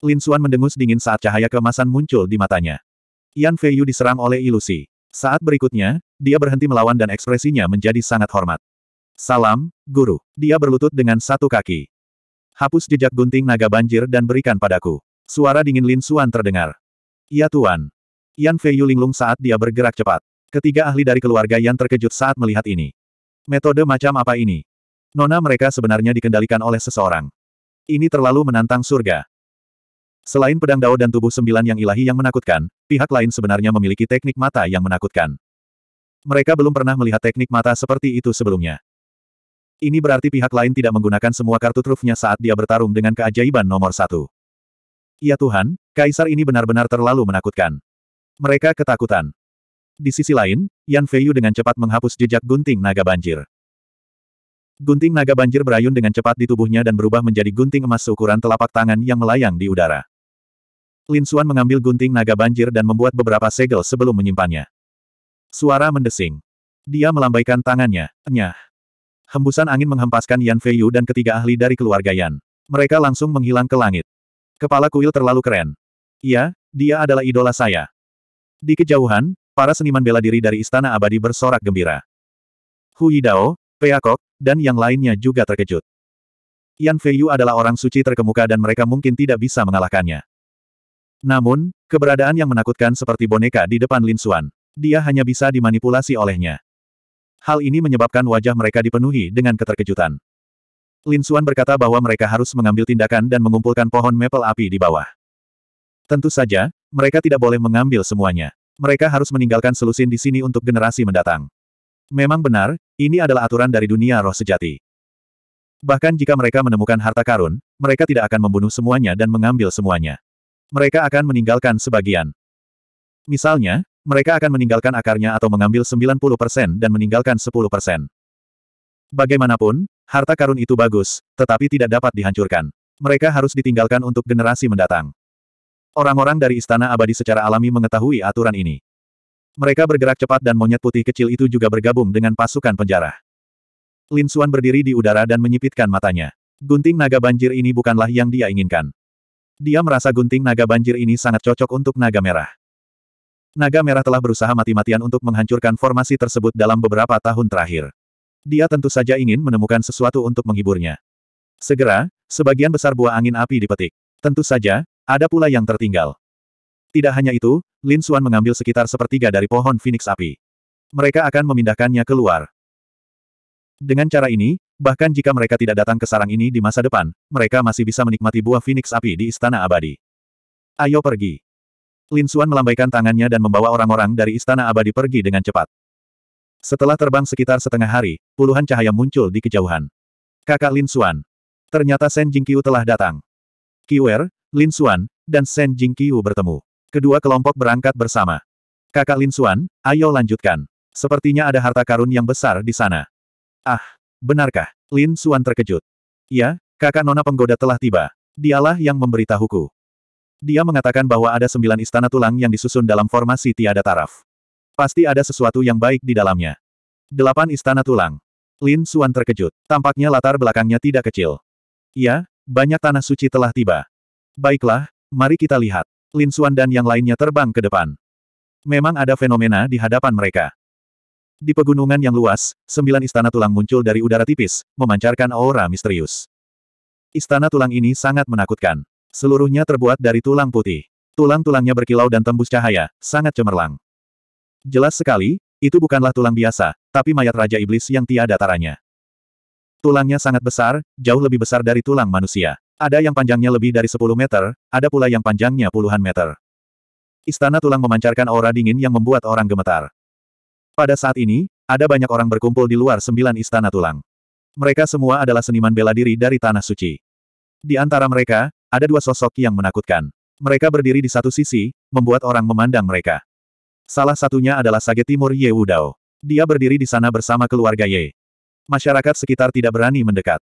Lin Xuan mendengus dingin saat cahaya kemasan muncul di matanya. Yan Feiyu diserang oleh ilusi. Saat berikutnya, dia berhenti melawan dan ekspresinya menjadi sangat hormat. Salam, guru. Dia berlutut dengan satu kaki. Hapus jejak gunting naga banjir dan berikan padaku. Suara dingin Lin Xuan terdengar. Ya Tuan. Yan Feiyu linglung saat dia bergerak cepat. Ketiga ahli dari keluarga Yan terkejut saat melihat ini. Metode macam apa ini? Nona mereka sebenarnya dikendalikan oleh seseorang. Ini terlalu menantang surga. Selain pedang Dao dan tubuh sembilan yang ilahi yang menakutkan, pihak lain sebenarnya memiliki teknik mata yang menakutkan. Mereka belum pernah melihat teknik mata seperti itu sebelumnya. Ini berarti pihak lain tidak menggunakan semua kartu trufnya saat dia bertarung dengan keajaiban nomor satu. Ya Tuhan, Kaisar ini benar-benar terlalu menakutkan. Mereka ketakutan. Di sisi lain, Yan Feiyu dengan cepat menghapus jejak gunting naga banjir. Gunting naga banjir berayun dengan cepat di tubuhnya dan berubah menjadi gunting emas seukuran telapak tangan yang melayang di udara. Lin Xuan mengambil gunting naga banjir dan membuat beberapa segel sebelum menyimpannya. Suara mendesing. Dia melambaikan tangannya. Nyah. Hembusan angin menghempaskan Yan Feiyu dan ketiga ahli dari keluarga Yan. Mereka langsung menghilang ke langit. Kepala kuil terlalu keren. Iya, dia adalah idola saya. Di kejauhan, para seniman bela diri dari Istana Abadi bersorak gembira. Hu Yidao, Peakok, dan yang lainnya juga terkejut. Yan Feiyu adalah orang suci terkemuka dan mereka mungkin tidak bisa mengalahkannya. Namun, keberadaan yang menakutkan seperti boneka di depan Lin Xuan, dia hanya bisa dimanipulasi olehnya. Hal ini menyebabkan wajah mereka dipenuhi dengan keterkejutan. Lin Xuan berkata bahwa mereka harus mengambil tindakan dan mengumpulkan pohon maple api di bawah. Tentu saja, mereka tidak boleh mengambil semuanya. Mereka harus meninggalkan selusin di sini untuk generasi mendatang. Memang benar, ini adalah aturan dari dunia roh sejati. Bahkan jika mereka menemukan harta karun, mereka tidak akan membunuh semuanya dan mengambil semuanya. Mereka akan meninggalkan sebagian. Misalnya, mereka akan meninggalkan akarnya atau mengambil 90% dan meninggalkan 10%. Bagaimanapun, harta karun itu bagus, tetapi tidak dapat dihancurkan. Mereka harus ditinggalkan untuk generasi mendatang. Orang-orang dari Istana Abadi secara alami mengetahui aturan ini. Mereka bergerak cepat dan monyet putih kecil itu juga bergabung dengan pasukan penjara. Lin Xuan berdiri di udara dan menyipitkan matanya. Gunting naga banjir ini bukanlah yang dia inginkan. Dia merasa gunting naga banjir ini sangat cocok untuk naga merah. Naga merah telah berusaha mati-matian untuk menghancurkan formasi tersebut dalam beberapa tahun terakhir. Dia tentu saja ingin menemukan sesuatu untuk menghiburnya. Segera, sebagian besar buah angin api dipetik. Tentu saja, ada pula yang tertinggal. Tidak hanya itu, Lin Xuan mengambil sekitar sepertiga dari pohon Phoenix api. Mereka akan memindahkannya keluar. Dengan cara ini, bahkan jika mereka tidak datang ke sarang ini di masa depan, mereka masih bisa menikmati buah Phoenix api di Istana Abadi. Ayo pergi. Lin Xuan melambaikan tangannya dan membawa orang-orang dari Istana Abadi pergi dengan cepat. Setelah terbang sekitar setengah hari, puluhan cahaya muncul di kejauhan. Kakak Lin Xuan. Ternyata Shen Jingqiu telah datang. Qiwer, Lin Xuan, dan Shen Jingqiu bertemu. Kedua kelompok berangkat bersama. Kakak Lin Suan, ayo lanjutkan. Sepertinya ada harta karun yang besar di sana. Ah, benarkah? Lin Suan terkejut. Ya, kakak nona penggoda telah tiba. Dialah yang memberitahuku. Dia mengatakan bahwa ada sembilan istana tulang yang disusun dalam formasi tiada taraf. Pasti ada sesuatu yang baik di dalamnya. Delapan istana tulang. Lin Suan terkejut. Tampaknya latar belakangnya tidak kecil. Ya, banyak tanah suci telah tiba. Baiklah, mari kita lihat. Lin Suan dan yang lainnya terbang ke depan. Memang ada fenomena di hadapan mereka. Di pegunungan yang luas, sembilan istana tulang muncul dari udara tipis, memancarkan aura misterius. Istana tulang ini sangat menakutkan. Seluruhnya terbuat dari tulang putih. Tulang-tulangnya berkilau dan tembus cahaya, sangat cemerlang. Jelas sekali, itu bukanlah tulang biasa, tapi mayat Raja Iblis yang tiada taranya. Tulangnya sangat besar, jauh lebih besar dari tulang manusia. Ada yang panjangnya lebih dari 10 meter, ada pula yang panjangnya puluhan meter. Istana tulang memancarkan aura dingin yang membuat orang gemetar. Pada saat ini, ada banyak orang berkumpul di luar sembilan istana tulang. Mereka semua adalah seniman bela diri dari Tanah Suci. Di antara mereka, ada dua sosok yang menakutkan. Mereka berdiri di satu sisi, membuat orang memandang mereka. Salah satunya adalah Sage Timur Ye Wudao. Dia berdiri di sana bersama keluarga Ye. Masyarakat sekitar tidak berani mendekat.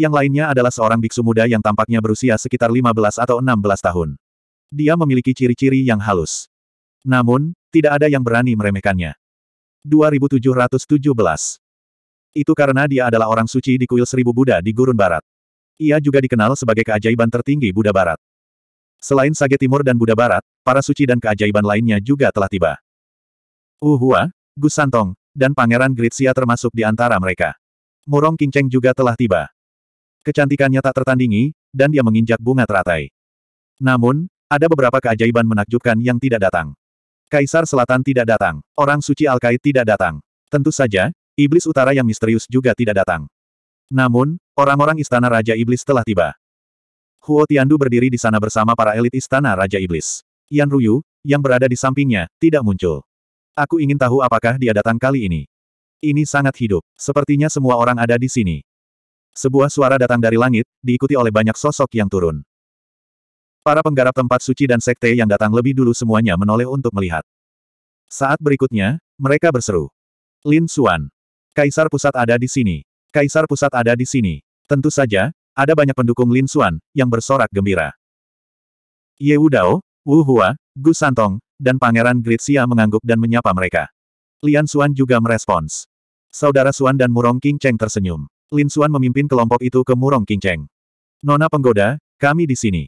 Yang lainnya adalah seorang biksu muda yang tampaknya berusia sekitar 15 atau 16 tahun. Dia memiliki ciri-ciri yang halus. Namun, tidak ada yang berani meremehkannya. 2717 Itu karena dia adalah orang suci di kuil seribu Buddha di Gurun Barat. Ia juga dikenal sebagai keajaiban tertinggi Buddha Barat. Selain Sage Timur dan Buddha Barat, para suci dan keajaiban lainnya juga telah tiba. Uhua, Gusantong, dan Pangeran Gritsia termasuk di antara mereka. Murong Kinceng juga telah tiba. Kecantikannya tak tertandingi, dan dia menginjak bunga teratai. Namun, ada beberapa keajaiban menakjubkan yang tidak datang. Kaisar Selatan tidak datang. Orang suci Alkait tidak datang. Tentu saja, Iblis Utara yang misterius juga tidak datang. Namun, orang-orang Istana Raja Iblis telah tiba. Huo Tiandu berdiri di sana bersama para elit Istana Raja Iblis. Yan Ruyu, yang berada di sampingnya, tidak muncul. Aku ingin tahu apakah dia datang kali ini. Ini sangat hidup. Sepertinya semua orang ada di sini. Sebuah suara datang dari langit, diikuti oleh banyak sosok yang turun. Para penggarap tempat suci dan sekte yang datang lebih dulu semuanya menoleh untuk melihat. Saat berikutnya, mereka berseru. Lin Xuan. Kaisar pusat ada di sini. Kaisar pusat ada di sini. Tentu saja, ada banyak pendukung Lin Xuan, yang bersorak gembira. Ye Wudao, Wu Hua, Gu Santong, dan Pangeran Gritsia mengangguk dan menyapa mereka. Lian Xuan juga merespons. Saudara Xuan dan Murong King Cheng tersenyum. Lin Suan memimpin kelompok itu ke Murong Qingcheng. Nona penggoda, kami di sini.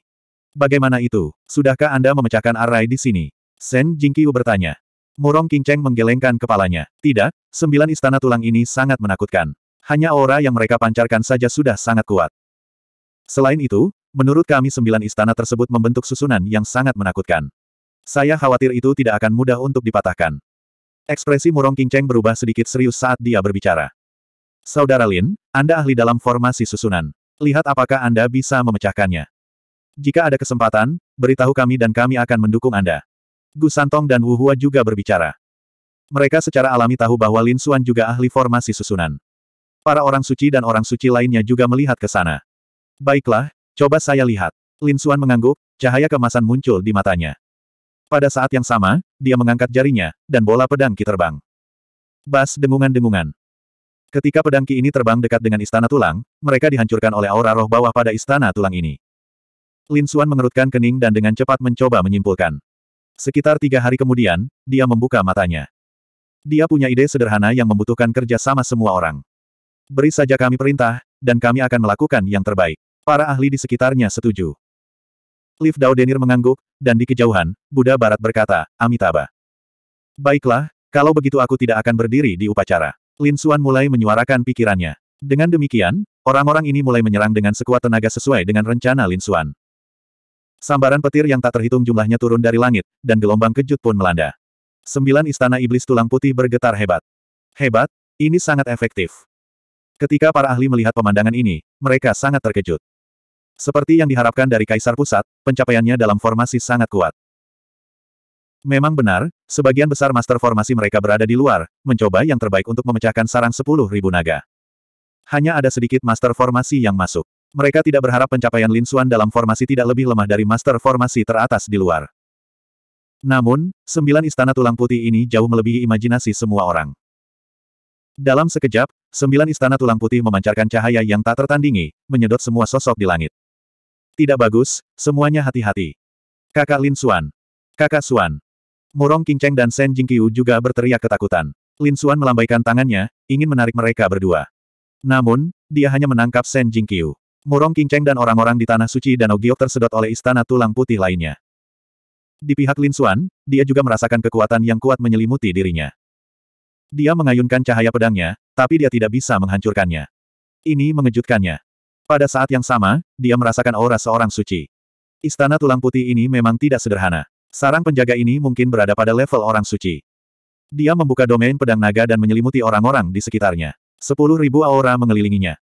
Bagaimana itu? Sudahkah Anda memecahkan arai di sini? Shen Jingqiu bertanya. Murong Qingcheng menggelengkan kepalanya. Tidak, sembilan istana tulang ini sangat menakutkan. Hanya aura yang mereka pancarkan saja sudah sangat kuat. Selain itu, menurut kami sembilan istana tersebut membentuk susunan yang sangat menakutkan. Saya khawatir itu tidak akan mudah untuk dipatahkan. Ekspresi Murong Qingcheng berubah sedikit serius saat dia berbicara. Saudara Lin, Anda ahli dalam formasi susunan. Lihat apakah Anda bisa memecahkannya. Jika ada kesempatan, beritahu kami dan kami akan mendukung Anda. Gu Santong dan Wu Hua juga berbicara. Mereka secara alami tahu bahwa Lin Xuan juga ahli formasi susunan. Para orang suci dan orang suci lainnya juga melihat ke sana. Baiklah, coba saya lihat. Lin Xuan mengangguk, cahaya kemasan muncul di matanya. Pada saat yang sama, dia mengangkat jarinya, dan bola pedang kiterbang. terbang. Bas dengungan-dengungan. Ketika pedang Ki ini terbang dekat dengan istana tulang, mereka dihancurkan oleh aura roh bawah pada istana tulang ini. Lin Xuan mengerutkan kening dan dengan cepat mencoba menyimpulkan. Sekitar tiga hari kemudian, dia membuka matanya. Dia punya ide sederhana yang membutuhkan kerja sama semua orang. Beri saja kami perintah, dan kami akan melakukan yang terbaik. Para ahli di sekitarnya setuju. Liv Dao mengangguk, dan di kejauhan, Buddha Barat berkata, Amitabha. Baiklah, kalau begitu aku tidak akan berdiri di upacara. Lin Suan mulai menyuarakan pikirannya. Dengan demikian, orang-orang ini mulai menyerang dengan sekuat tenaga sesuai dengan rencana Lin Suan. Sambaran petir yang tak terhitung jumlahnya turun dari langit, dan gelombang kejut pun melanda. Sembilan istana iblis tulang putih bergetar hebat. Hebat, ini sangat efektif. Ketika para ahli melihat pemandangan ini, mereka sangat terkejut. Seperti yang diharapkan dari Kaisar Pusat, pencapaiannya dalam formasi sangat kuat. Memang benar, sebagian besar master formasi mereka berada di luar, mencoba yang terbaik untuk memecahkan sarang sepuluh ribu naga. Hanya ada sedikit master formasi yang masuk. Mereka tidak berharap pencapaian Lin Xuan dalam formasi tidak lebih lemah dari master formasi teratas di luar. Namun, sembilan istana tulang putih ini jauh melebihi imajinasi semua orang. Dalam sekejap, sembilan istana tulang putih memancarkan cahaya yang tak tertandingi, menyedot semua sosok di langit. Tidak bagus, semuanya hati-hati. Kakak Lin Xuan. Kakak Xuan. Murong Qingcheng dan Shen Jingqiu juga berteriak ketakutan. Lin Xuan melambaikan tangannya, ingin menarik mereka berdua. Namun, dia hanya menangkap Shen Jingqiu. Murong Qingcheng dan orang-orang di Tanah Suci Danau Giok tersedot oleh istana tulang putih lainnya. Di pihak Lin Xuan, dia juga merasakan kekuatan yang kuat menyelimuti dirinya. Dia mengayunkan cahaya pedangnya, tapi dia tidak bisa menghancurkannya. Ini mengejutkannya. Pada saat yang sama, dia merasakan aura seorang suci. Istana tulang putih ini memang tidak sederhana. Sarang penjaga ini mungkin berada pada level orang suci. Dia membuka domain pedang naga dan menyelimuti orang-orang di sekitarnya. Sepuluh ribu aura mengelilinginya.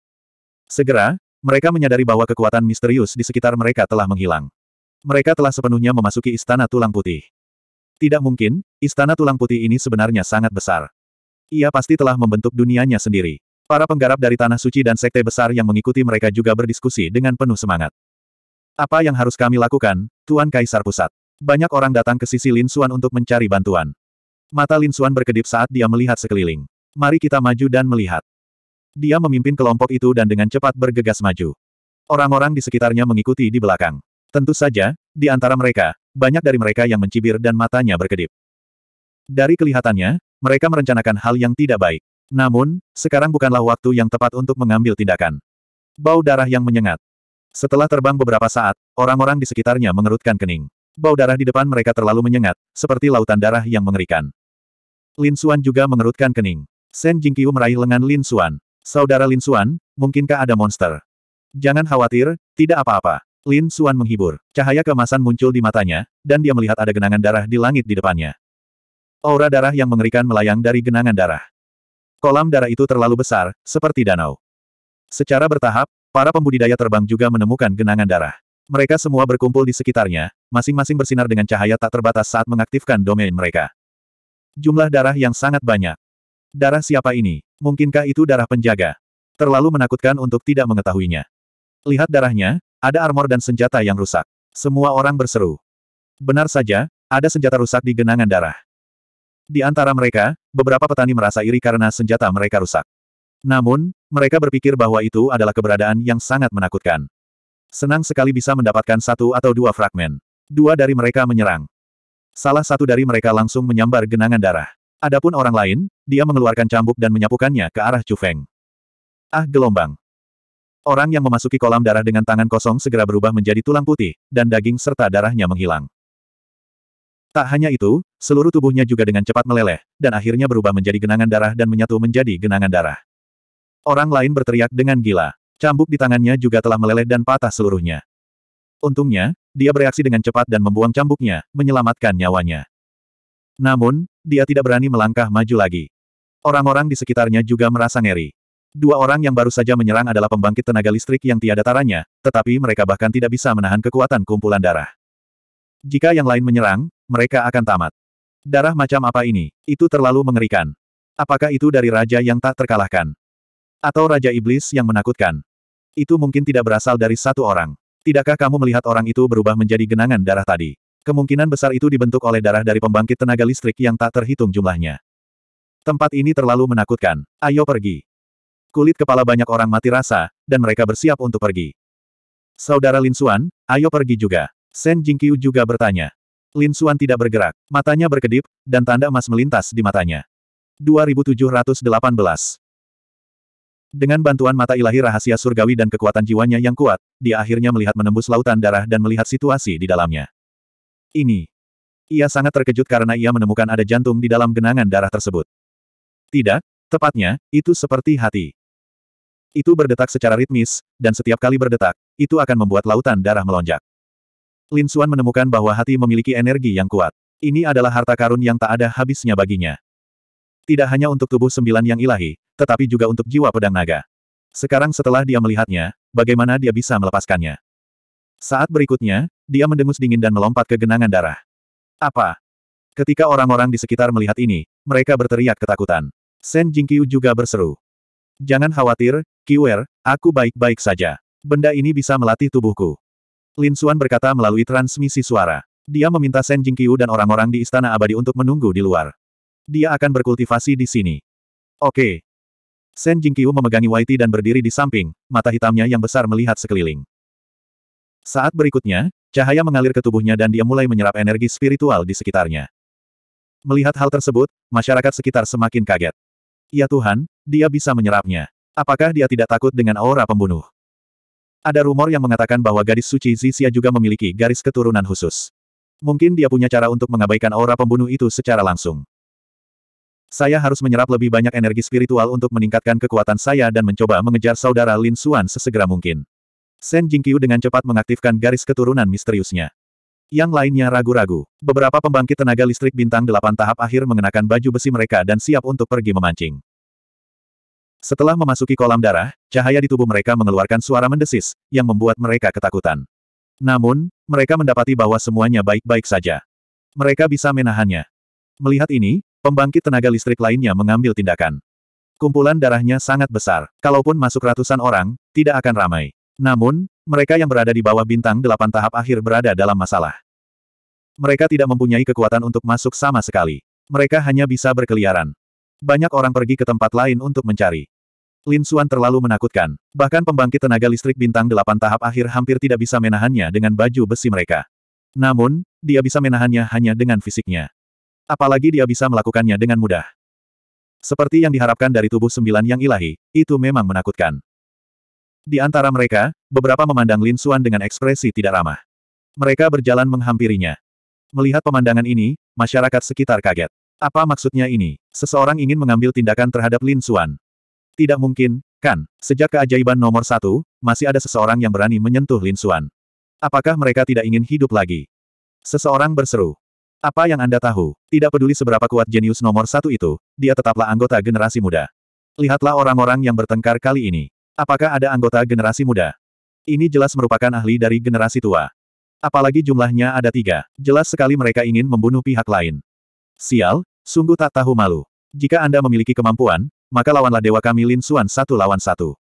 Segera, mereka menyadari bahwa kekuatan misterius di sekitar mereka telah menghilang. Mereka telah sepenuhnya memasuki Istana Tulang Putih. Tidak mungkin, Istana Tulang Putih ini sebenarnya sangat besar. Ia pasti telah membentuk dunianya sendiri. Para penggarap dari Tanah Suci dan Sekte Besar yang mengikuti mereka juga berdiskusi dengan penuh semangat. Apa yang harus kami lakukan, Tuan Kaisar Pusat? Banyak orang datang ke sisi Lin Xuan untuk mencari bantuan. Mata Lin Xuan berkedip saat dia melihat sekeliling. Mari kita maju dan melihat. Dia memimpin kelompok itu dan dengan cepat bergegas maju. Orang-orang di sekitarnya mengikuti di belakang. Tentu saja, di antara mereka, banyak dari mereka yang mencibir dan matanya berkedip. Dari kelihatannya, mereka merencanakan hal yang tidak baik. Namun, sekarang bukanlah waktu yang tepat untuk mengambil tindakan. Bau darah yang menyengat. Setelah terbang beberapa saat, orang-orang di sekitarnya mengerutkan kening. Bau darah di depan mereka terlalu menyengat, seperti lautan darah yang mengerikan. Lin Xuan juga mengerutkan kening. Shen Jingqiu meraih lengan Lin Xuan. Saudara Lin Xuan, mungkinkah ada monster? Jangan khawatir, tidak apa-apa. Lin Xuan menghibur. Cahaya kemasan muncul di matanya, dan dia melihat ada genangan darah di langit di depannya. Aura darah yang mengerikan melayang dari genangan darah. Kolam darah itu terlalu besar, seperti danau. Secara bertahap, para pembudidaya terbang juga menemukan genangan darah. Mereka semua berkumpul di sekitarnya, masing-masing bersinar dengan cahaya tak terbatas saat mengaktifkan domain mereka. Jumlah darah yang sangat banyak. Darah siapa ini? Mungkinkah itu darah penjaga? Terlalu menakutkan untuk tidak mengetahuinya. Lihat darahnya, ada armor dan senjata yang rusak. Semua orang berseru. Benar saja, ada senjata rusak di genangan darah. Di antara mereka, beberapa petani merasa iri karena senjata mereka rusak. Namun, mereka berpikir bahwa itu adalah keberadaan yang sangat menakutkan. Senang sekali bisa mendapatkan satu atau dua fragmen. Dua dari mereka menyerang. Salah satu dari mereka langsung menyambar genangan darah. Adapun orang lain, dia mengeluarkan cambuk dan menyapukannya ke arah Chu Feng. Ah gelombang. Orang yang memasuki kolam darah dengan tangan kosong segera berubah menjadi tulang putih, dan daging serta darahnya menghilang. Tak hanya itu, seluruh tubuhnya juga dengan cepat meleleh, dan akhirnya berubah menjadi genangan darah dan menyatu menjadi genangan darah. Orang lain berteriak dengan gila. Cambuk di tangannya juga telah meleleh dan patah seluruhnya. Untungnya, dia bereaksi dengan cepat dan membuang cambuknya, menyelamatkan nyawanya. Namun, dia tidak berani melangkah maju lagi. Orang-orang di sekitarnya juga merasa ngeri. Dua orang yang baru saja menyerang adalah pembangkit tenaga listrik yang tiada taranya, tetapi mereka bahkan tidak bisa menahan kekuatan kumpulan darah. Jika yang lain menyerang, mereka akan tamat. Darah macam apa ini? Itu terlalu mengerikan. Apakah itu dari raja yang tak terkalahkan? Atau Raja Iblis yang menakutkan. Itu mungkin tidak berasal dari satu orang. Tidakkah kamu melihat orang itu berubah menjadi genangan darah tadi? Kemungkinan besar itu dibentuk oleh darah dari pembangkit tenaga listrik yang tak terhitung jumlahnya. Tempat ini terlalu menakutkan. Ayo pergi. Kulit kepala banyak orang mati rasa, dan mereka bersiap untuk pergi. Saudara Lin Suan, ayo pergi juga. Shen Jingqiu juga bertanya. Lin Suan tidak bergerak, matanya berkedip, dan tanda emas melintas di matanya. 2718 dengan bantuan mata ilahi rahasia surgawi dan kekuatan jiwanya yang kuat, dia akhirnya melihat menembus lautan darah dan melihat situasi di dalamnya. Ini. Ia sangat terkejut karena ia menemukan ada jantung di dalam genangan darah tersebut. Tidak, tepatnya, itu seperti hati. Itu berdetak secara ritmis, dan setiap kali berdetak, itu akan membuat lautan darah melonjak. Lin Suan menemukan bahwa hati memiliki energi yang kuat. Ini adalah harta karun yang tak ada habisnya baginya. Tidak hanya untuk tubuh sembilan yang ilahi, tetapi juga untuk jiwa pedang naga. Sekarang setelah dia melihatnya, bagaimana dia bisa melepaskannya? Saat berikutnya, dia mendengus dingin dan melompat ke genangan darah. Apa? Ketika orang-orang di sekitar melihat ini, mereka berteriak ketakutan. Shen Jingqiu juga berseru. Jangan khawatir, Qiwer, aku baik-baik saja. Benda ini bisa melatih tubuhku. Lin Xuan berkata melalui transmisi suara. Dia meminta Shen Jingqiu dan orang-orang di Istana Abadi untuk menunggu di luar. Dia akan berkultivasi di sini. Oke. Sen Jingqiu memegangi Whitey dan berdiri di samping, mata hitamnya yang besar melihat sekeliling. Saat berikutnya, cahaya mengalir ke tubuhnya dan dia mulai menyerap energi spiritual di sekitarnya. Melihat hal tersebut, masyarakat sekitar semakin kaget. Ya Tuhan, dia bisa menyerapnya. Apakah dia tidak takut dengan aura pembunuh? Ada rumor yang mengatakan bahwa gadis suci Zixia juga memiliki garis keturunan khusus. Mungkin dia punya cara untuk mengabaikan aura pembunuh itu secara langsung. Saya harus menyerap lebih banyak energi spiritual untuk meningkatkan kekuatan saya dan mencoba mengejar saudara Lin Suan sesegera mungkin. Shen Jingqiu dengan cepat mengaktifkan garis keturunan misteriusnya. Yang lainnya ragu-ragu. Beberapa pembangkit tenaga listrik bintang delapan tahap akhir mengenakan baju besi mereka dan siap untuk pergi memancing. Setelah memasuki kolam darah, cahaya di tubuh mereka mengeluarkan suara mendesis, yang membuat mereka ketakutan. Namun, mereka mendapati bahwa semuanya baik-baik saja. Mereka bisa menahannya. Melihat ini, Pembangkit tenaga listrik lainnya mengambil tindakan. Kumpulan darahnya sangat besar. Kalaupun masuk ratusan orang, tidak akan ramai. Namun, mereka yang berada di bawah bintang delapan tahap akhir berada dalam masalah. Mereka tidak mempunyai kekuatan untuk masuk sama sekali. Mereka hanya bisa berkeliaran. Banyak orang pergi ke tempat lain untuk mencari. Lin Suan terlalu menakutkan. Bahkan pembangkit tenaga listrik bintang delapan tahap akhir hampir tidak bisa menahannya dengan baju besi mereka. Namun, dia bisa menahannya hanya dengan fisiknya. Apalagi dia bisa melakukannya dengan mudah. Seperti yang diharapkan dari tubuh sembilan yang ilahi, itu memang menakutkan. Di antara mereka, beberapa memandang Lin Suan dengan ekspresi tidak ramah. Mereka berjalan menghampirinya. Melihat pemandangan ini, masyarakat sekitar kaget. Apa maksudnya ini? Seseorang ingin mengambil tindakan terhadap Lin Suan? Tidak mungkin, kan? Sejak keajaiban nomor satu, masih ada seseorang yang berani menyentuh Lin Suan. Apakah mereka tidak ingin hidup lagi? Seseorang berseru. Apa yang Anda tahu? Tidak peduli seberapa kuat jenius nomor satu itu, dia tetaplah anggota generasi muda. Lihatlah orang-orang yang bertengkar kali ini. Apakah ada anggota generasi muda? Ini jelas merupakan ahli dari generasi tua. Apalagi jumlahnya ada tiga. Jelas sekali mereka ingin membunuh pihak lain. Sial, sungguh tak tahu malu. Jika Anda memiliki kemampuan, maka lawanlah dewa kami Lin Xuan satu lawan satu.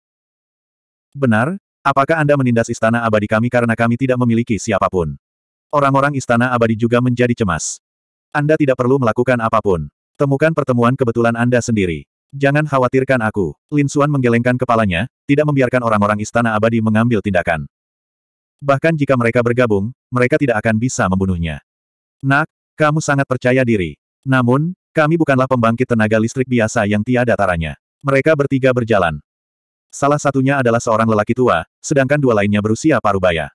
Benar, apakah Anda menindas istana abadi kami karena kami tidak memiliki siapapun? Orang-orang istana abadi juga menjadi cemas. Anda tidak perlu melakukan apapun. Temukan pertemuan kebetulan Anda sendiri. Jangan khawatirkan aku. Lin Suan menggelengkan kepalanya, tidak membiarkan orang-orang istana abadi mengambil tindakan. Bahkan jika mereka bergabung, mereka tidak akan bisa membunuhnya. Nak, kamu sangat percaya diri. Namun, kami bukanlah pembangkit tenaga listrik biasa yang tiada taranya. Mereka bertiga berjalan. Salah satunya adalah seorang lelaki tua, sedangkan dua lainnya berusia parubaya.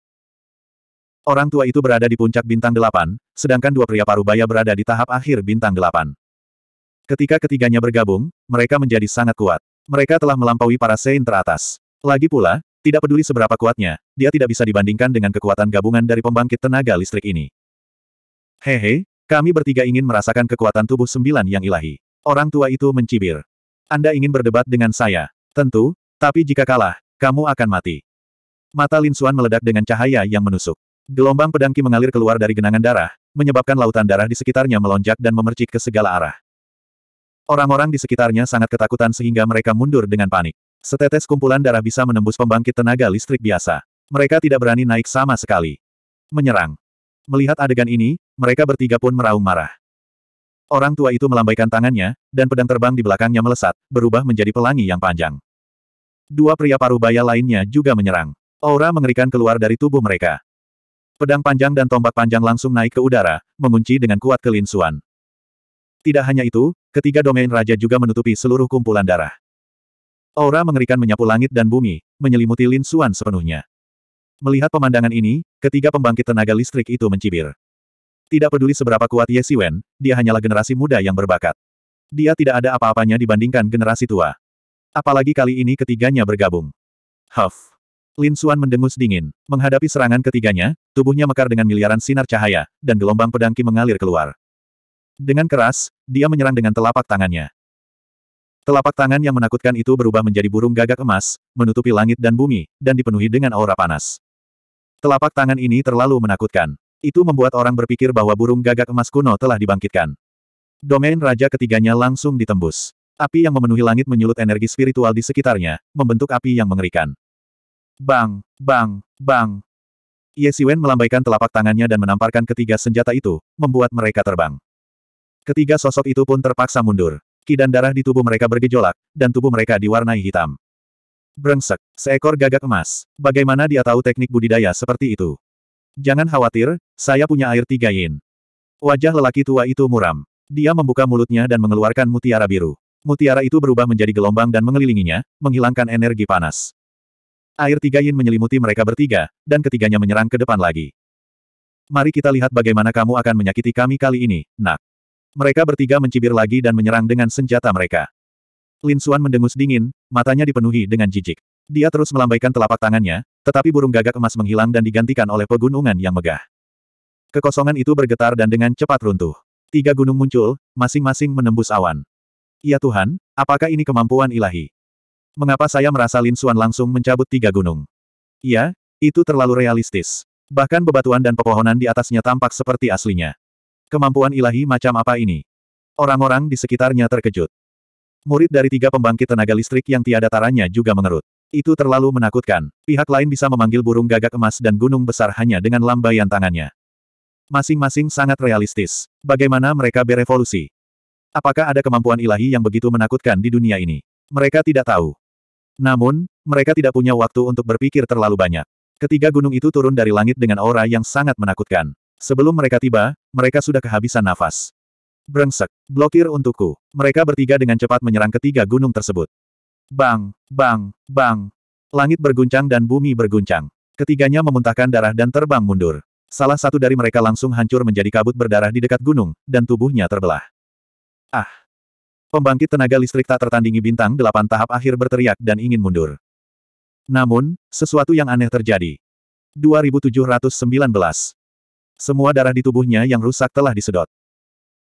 Orang tua itu berada di puncak bintang delapan, sedangkan dua pria parubaya berada di tahap akhir bintang delapan. Ketika ketiganya bergabung, mereka menjadi sangat kuat. Mereka telah melampaui para Sein teratas. Lagi pula, tidak peduli seberapa kuatnya, dia tidak bisa dibandingkan dengan kekuatan gabungan dari pembangkit tenaga listrik ini. Hehe, kami bertiga ingin merasakan kekuatan tubuh sembilan yang ilahi. Orang tua itu mencibir. Anda ingin berdebat dengan saya? Tentu, tapi jika kalah, kamu akan mati. Mata Lin Suan meledak dengan cahaya yang menusuk. Gelombang pedangki mengalir keluar dari genangan darah, menyebabkan lautan darah di sekitarnya melonjak dan memercik ke segala arah. Orang-orang di sekitarnya sangat ketakutan sehingga mereka mundur dengan panik. Setetes kumpulan darah bisa menembus pembangkit tenaga listrik biasa. Mereka tidak berani naik sama sekali. Menyerang. Melihat adegan ini, mereka bertiga pun meraung marah. Orang tua itu melambaikan tangannya, dan pedang terbang di belakangnya melesat, berubah menjadi pelangi yang panjang. Dua pria paruh baya lainnya juga menyerang. Aura mengerikan keluar dari tubuh mereka. Pedang panjang dan tombak panjang langsung naik ke udara, mengunci dengan kuat ke Lin Tidak hanya itu, ketiga domain raja juga menutupi seluruh kumpulan darah. Aura mengerikan menyapu langit dan bumi, menyelimuti Lin Xuan sepenuhnya. Melihat pemandangan ini, ketiga pembangkit tenaga listrik itu mencibir. Tidak peduli seberapa kuat Ye Siwen, dia hanyalah generasi muda yang berbakat. Dia tidak ada apa-apanya dibandingkan generasi tua. Apalagi kali ini ketiganya bergabung. Huff. Lin Suan mendengus dingin. Menghadapi serangan ketiganya, tubuhnya mekar dengan miliaran sinar cahaya, dan gelombang pedangki mengalir keluar. Dengan keras, dia menyerang dengan telapak tangannya. Telapak tangan yang menakutkan itu berubah menjadi burung gagak emas, menutupi langit dan bumi, dan dipenuhi dengan aura panas. Telapak tangan ini terlalu menakutkan. Itu membuat orang berpikir bahwa burung gagak emas kuno telah dibangkitkan. Domain raja ketiganya langsung ditembus. Api yang memenuhi langit menyulut energi spiritual di sekitarnya, membentuk api yang mengerikan. Bang, bang, bang. Ye Siwen melambaikan telapak tangannya dan menamparkan ketiga senjata itu, membuat mereka terbang. Ketiga sosok itu pun terpaksa mundur. Kidan darah di tubuh mereka bergejolak, dan tubuh mereka diwarnai hitam. Brengsek, seekor gagak emas. Bagaimana dia tahu teknik budidaya seperti itu? Jangan khawatir, saya punya air tiga yin. Wajah lelaki tua itu muram. Dia membuka mulutnya dan mengeluarkan mutiara biru. Mutiara itu berubah menjadi gelombang dan mengelilinginya, menghilangkan energi panas. Air tiga yin menyelimuti mereka bertiga, dan ketiganya menyerang ke depan lagi. Mari kita lihat bagaimana kamu akan menyakiti kami kali ini, nak. Mereka bertiga mencibir lagi dan menyerang dengan senjata mereka. Lin Xuan mendengus dingin, matanya dipenuhi dengan jijik. Dia terus melambaikan telapak tangannya, tetapi burung gagak emas menghilang dan digantikan oleh pegunungan yang megah. Kekosongan itu bergetar dan dengan cepat runtuh. Tiga gunung muncul, masing-masing menembus awan. Ya Tuhan, apakah ini kemampuan ilahi? Mengapa saya merasa Lin Xuan langsung mencabut tiga gunung? Iya, itu terlalu realistis. Bahkan bebatuan dan pepohonan di atasnya tampak seperti aslinya. Kemampuan ilahi macam apa ini? Orang-orang di sekitarnya terkejut. Murid dari tiga pembangkit tenaga listrik yang tiada taranya juga mengerut. Itu terlalu menakutkan. Pihak lain bisa memanggil burung gagak emas dan gunung besar hanya dengan lambaian tangannya. Masing-masing sangat realistis. Bagaimana mereka berevolusi? Apakah ada kemampuan ilahi yang begitu menakutkan di dunia ini? Mereka tidak tahu. Namun, mereka tidak punya waktu untuk berpikir terlalu banyak. Ketiga gunung itu turun dari langit dengan aura yang sangat menakutkan. Sebelum mereka tiba, mereka sudah kehabisan nafas. Brengsek, blokir untukku. Mereka bertiga dengan cepat menyerang ketiga gunung tersebut. Bang, bang, bang. Langit berguncang dan bumi berguncang. Ketiganya memuntahkan darah dan terbang mundur. Salah satu dari mereka langsung hancur menjadi kabut berdarah di dekat gunung, dan tubuhnya terbelah. Ah! Pembangkit tenaga listrik tak tertandingi bintang delapan tahap akhir berteriak dan ingin mundur. Namun, sesuatu yang aneh terjadi. 2719. Semua darah di tubuhnya yang rusak telah disedot.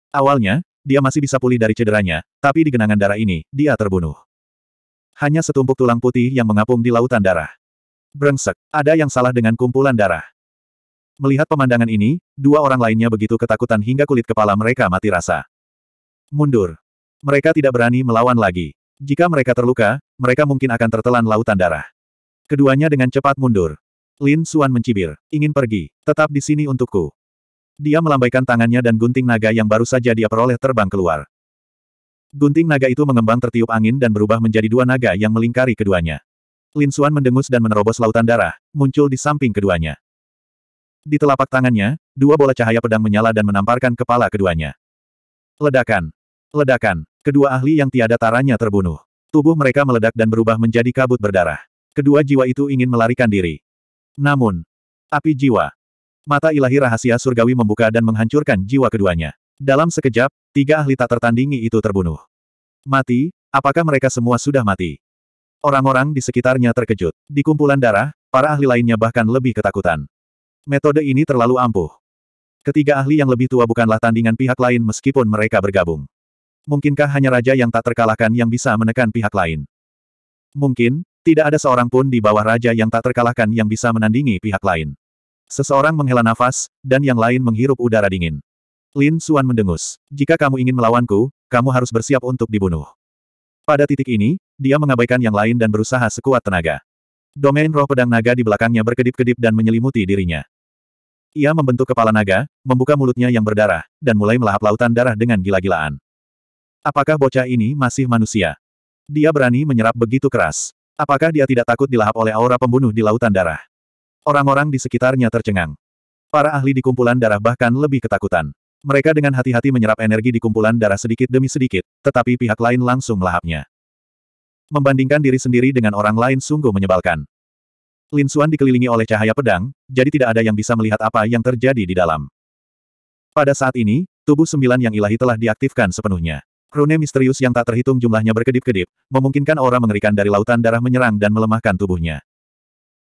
Awalnya, dia masih bisa pulih dari cederanya, tapi di genangan darah ini, dia terbunuh. Hanya setumpuk tulang putih yang mengapung di lautan darah. Brengsek, ada yang salah dengan kumpulan darah. Melihat pemandangan ini, dua orang lainnya begitu ketakutan hingga kulit kepala mereka mati rasa. Mundur. Mereka tidak berani melawan lagi. Jika mereka terluka, mereka mungkin akan tertelan lautan darah. Keduanya dengan cepat mundur. Lin Suan mencibir. Ingin pergi. Tetap di sini untukku. Dia melambaikan tangannya dan gunting naga yang baru saja dia peroleh terbang keluar. Gunting naga itu mengembang tertiup angin dan berubah menjadi dua naga yang melingkari keduanya. Lin Suan mendengus dan menerobos lautan darah, muncul di samping keduanya. Di telapak tangannya, dua bola cahaya pedang menyala dan menamparkan kepala keduanya. Ledakan. Ledakan. Kedua ahli yang tiada taranya terbunuh. Tubuh mereka meledak dan berubah menjadi kabut berdarah. Kedua jiwa itu ingin melarikan diri. Namun, api jiwa. Mata ilahi rahasia surgawi membuka dan menghancurkan jiwa keduanya. Dalam sekejap, tiga ahli tak tertandingi itu terbunuh. Mati, apakah mereka semua sudah mati? Orang-orang di sekitarnya terkejut. Di kumpulan darah, para ahli lainnya bahkan lebih ketakutan. Metode ini terlalu ampuh. Ketiga ahli yang lebih tua bukanlah tandingan pihak lain meskipun mereka bergabung. Mungkinkah hanya raja yang tak terkalahkan yang bisa menekan pihak lain? Mungkin, tidak ada seorang pun di bawah raja yang tak terkalahkan yang bisa menandingi pihak lain. Seseorang menghela nafas, dan yang lain menghirup udara dingin. Lin Suan mendengus. Jika kamu ingin melawanku, kamu harus bersiap untuk dibunuh. Pada titik ini, dia mengabaikan yang lain dan berusaha sekuat tenaga. Domain roh pedang naga di belakangnya berkedip-kedip dan menyelimuti dirinya. Ia membentuk kepala naga, membuka mulutnya yang berdarah, dan mulai melahap lautan darah dengan gila-gilaan. Apakah bocah ini masih manusia? Dia berani menyerap begitu keras. Apakah dia tidak takut dilahap oleh aura pembunuh di lautan darah? Orang-orang di sekitarnya tercengang. Para ahli di kumpulan darah bahkan lebih ketakutan. Mereka dengan hati-hati menyerap energi di kumpulan darah sedikit demi sedikit, tetapi pihak lain langsung melahapnya. Membandingkan diri sendiri dengan orang lain sungguh menyebalkan. Lin Xuan dikelilingi oleh cahaya pedang, jadi tidak ada yang bisa melihat apa yang terjadi di dalam. Pada saat ini, tubuh sembilan yang ilahi telah diaktifkan sepenuhnya. Rune misterius yang tak terhitung jumlahnya berkedip-kedip, memungkinkan aura mengerikan dari lautan darah menyerang dan melemahkan tubuhnya.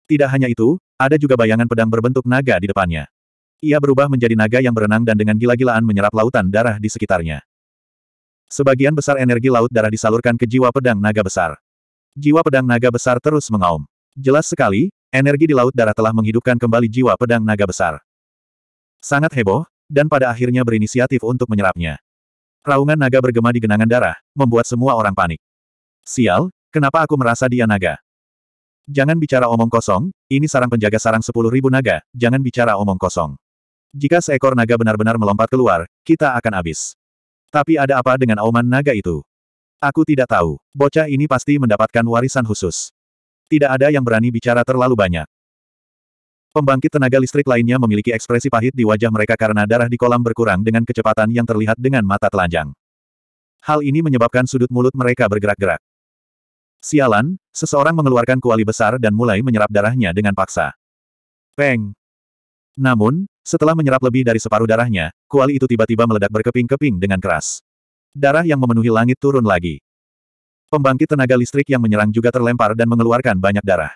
Tidak hanya itu, ada juga bayangan pedang berbentuk naga di depannya. Ia berubah menjadi naga yang berenang dan dengan gila-gilaan menyerap lautan darah di sekitarnya. Sebagian besar energi laut darah disalurkan ke jiwa pedang naga besar. Jiwa pedang naga besar terus mengaum. Jelas sekali, energi di laut darah telah menghidupkan kembali jiwa pedang naga besar. Sangat heboh, dan pada akhirnya berinisiatif untuk menyerapnya. Raungan naga bergema di genangan darah, membuat semua orang panik. Sial, kenapa aku merasa dia naga? Jangan bicara omong kosong, ini sarang penjaga sarang sepuluh ribu naga, jangan bicara omong kosong. Jika seekor naga benar-benar melompat keluar, kita akan habis. Tapi ada apa dengan auman naga itu? Aku tidak tahu, bocah ini pasti mendapatkan warisan khusus. Tidak ada yang berani bicara terlalu banyak. Pembangkit tenaga listrik lainnya memiliki ekspresi pahit di wajah mereka karena darah di kolam berkurang dengan kecepatan yang terlihat dengan mata telanjang. Hal ini menyebabkan sudut mulut mereka bergerak-gerak. Sialan, seseorang mengeluarkan kuali besar dan mulai menyerap darahnya dengan paksa. Peng! Namun, setelah menyerap lebih dari separuh darahnya, kuali itu tiba-tiba meledak berkeping-keping dengan keras. Darah yang memenuhi langit turun lagi. Pembangkit tenaga listrik yang menyerang juga terlempar dan mengeluarkan banyak darah.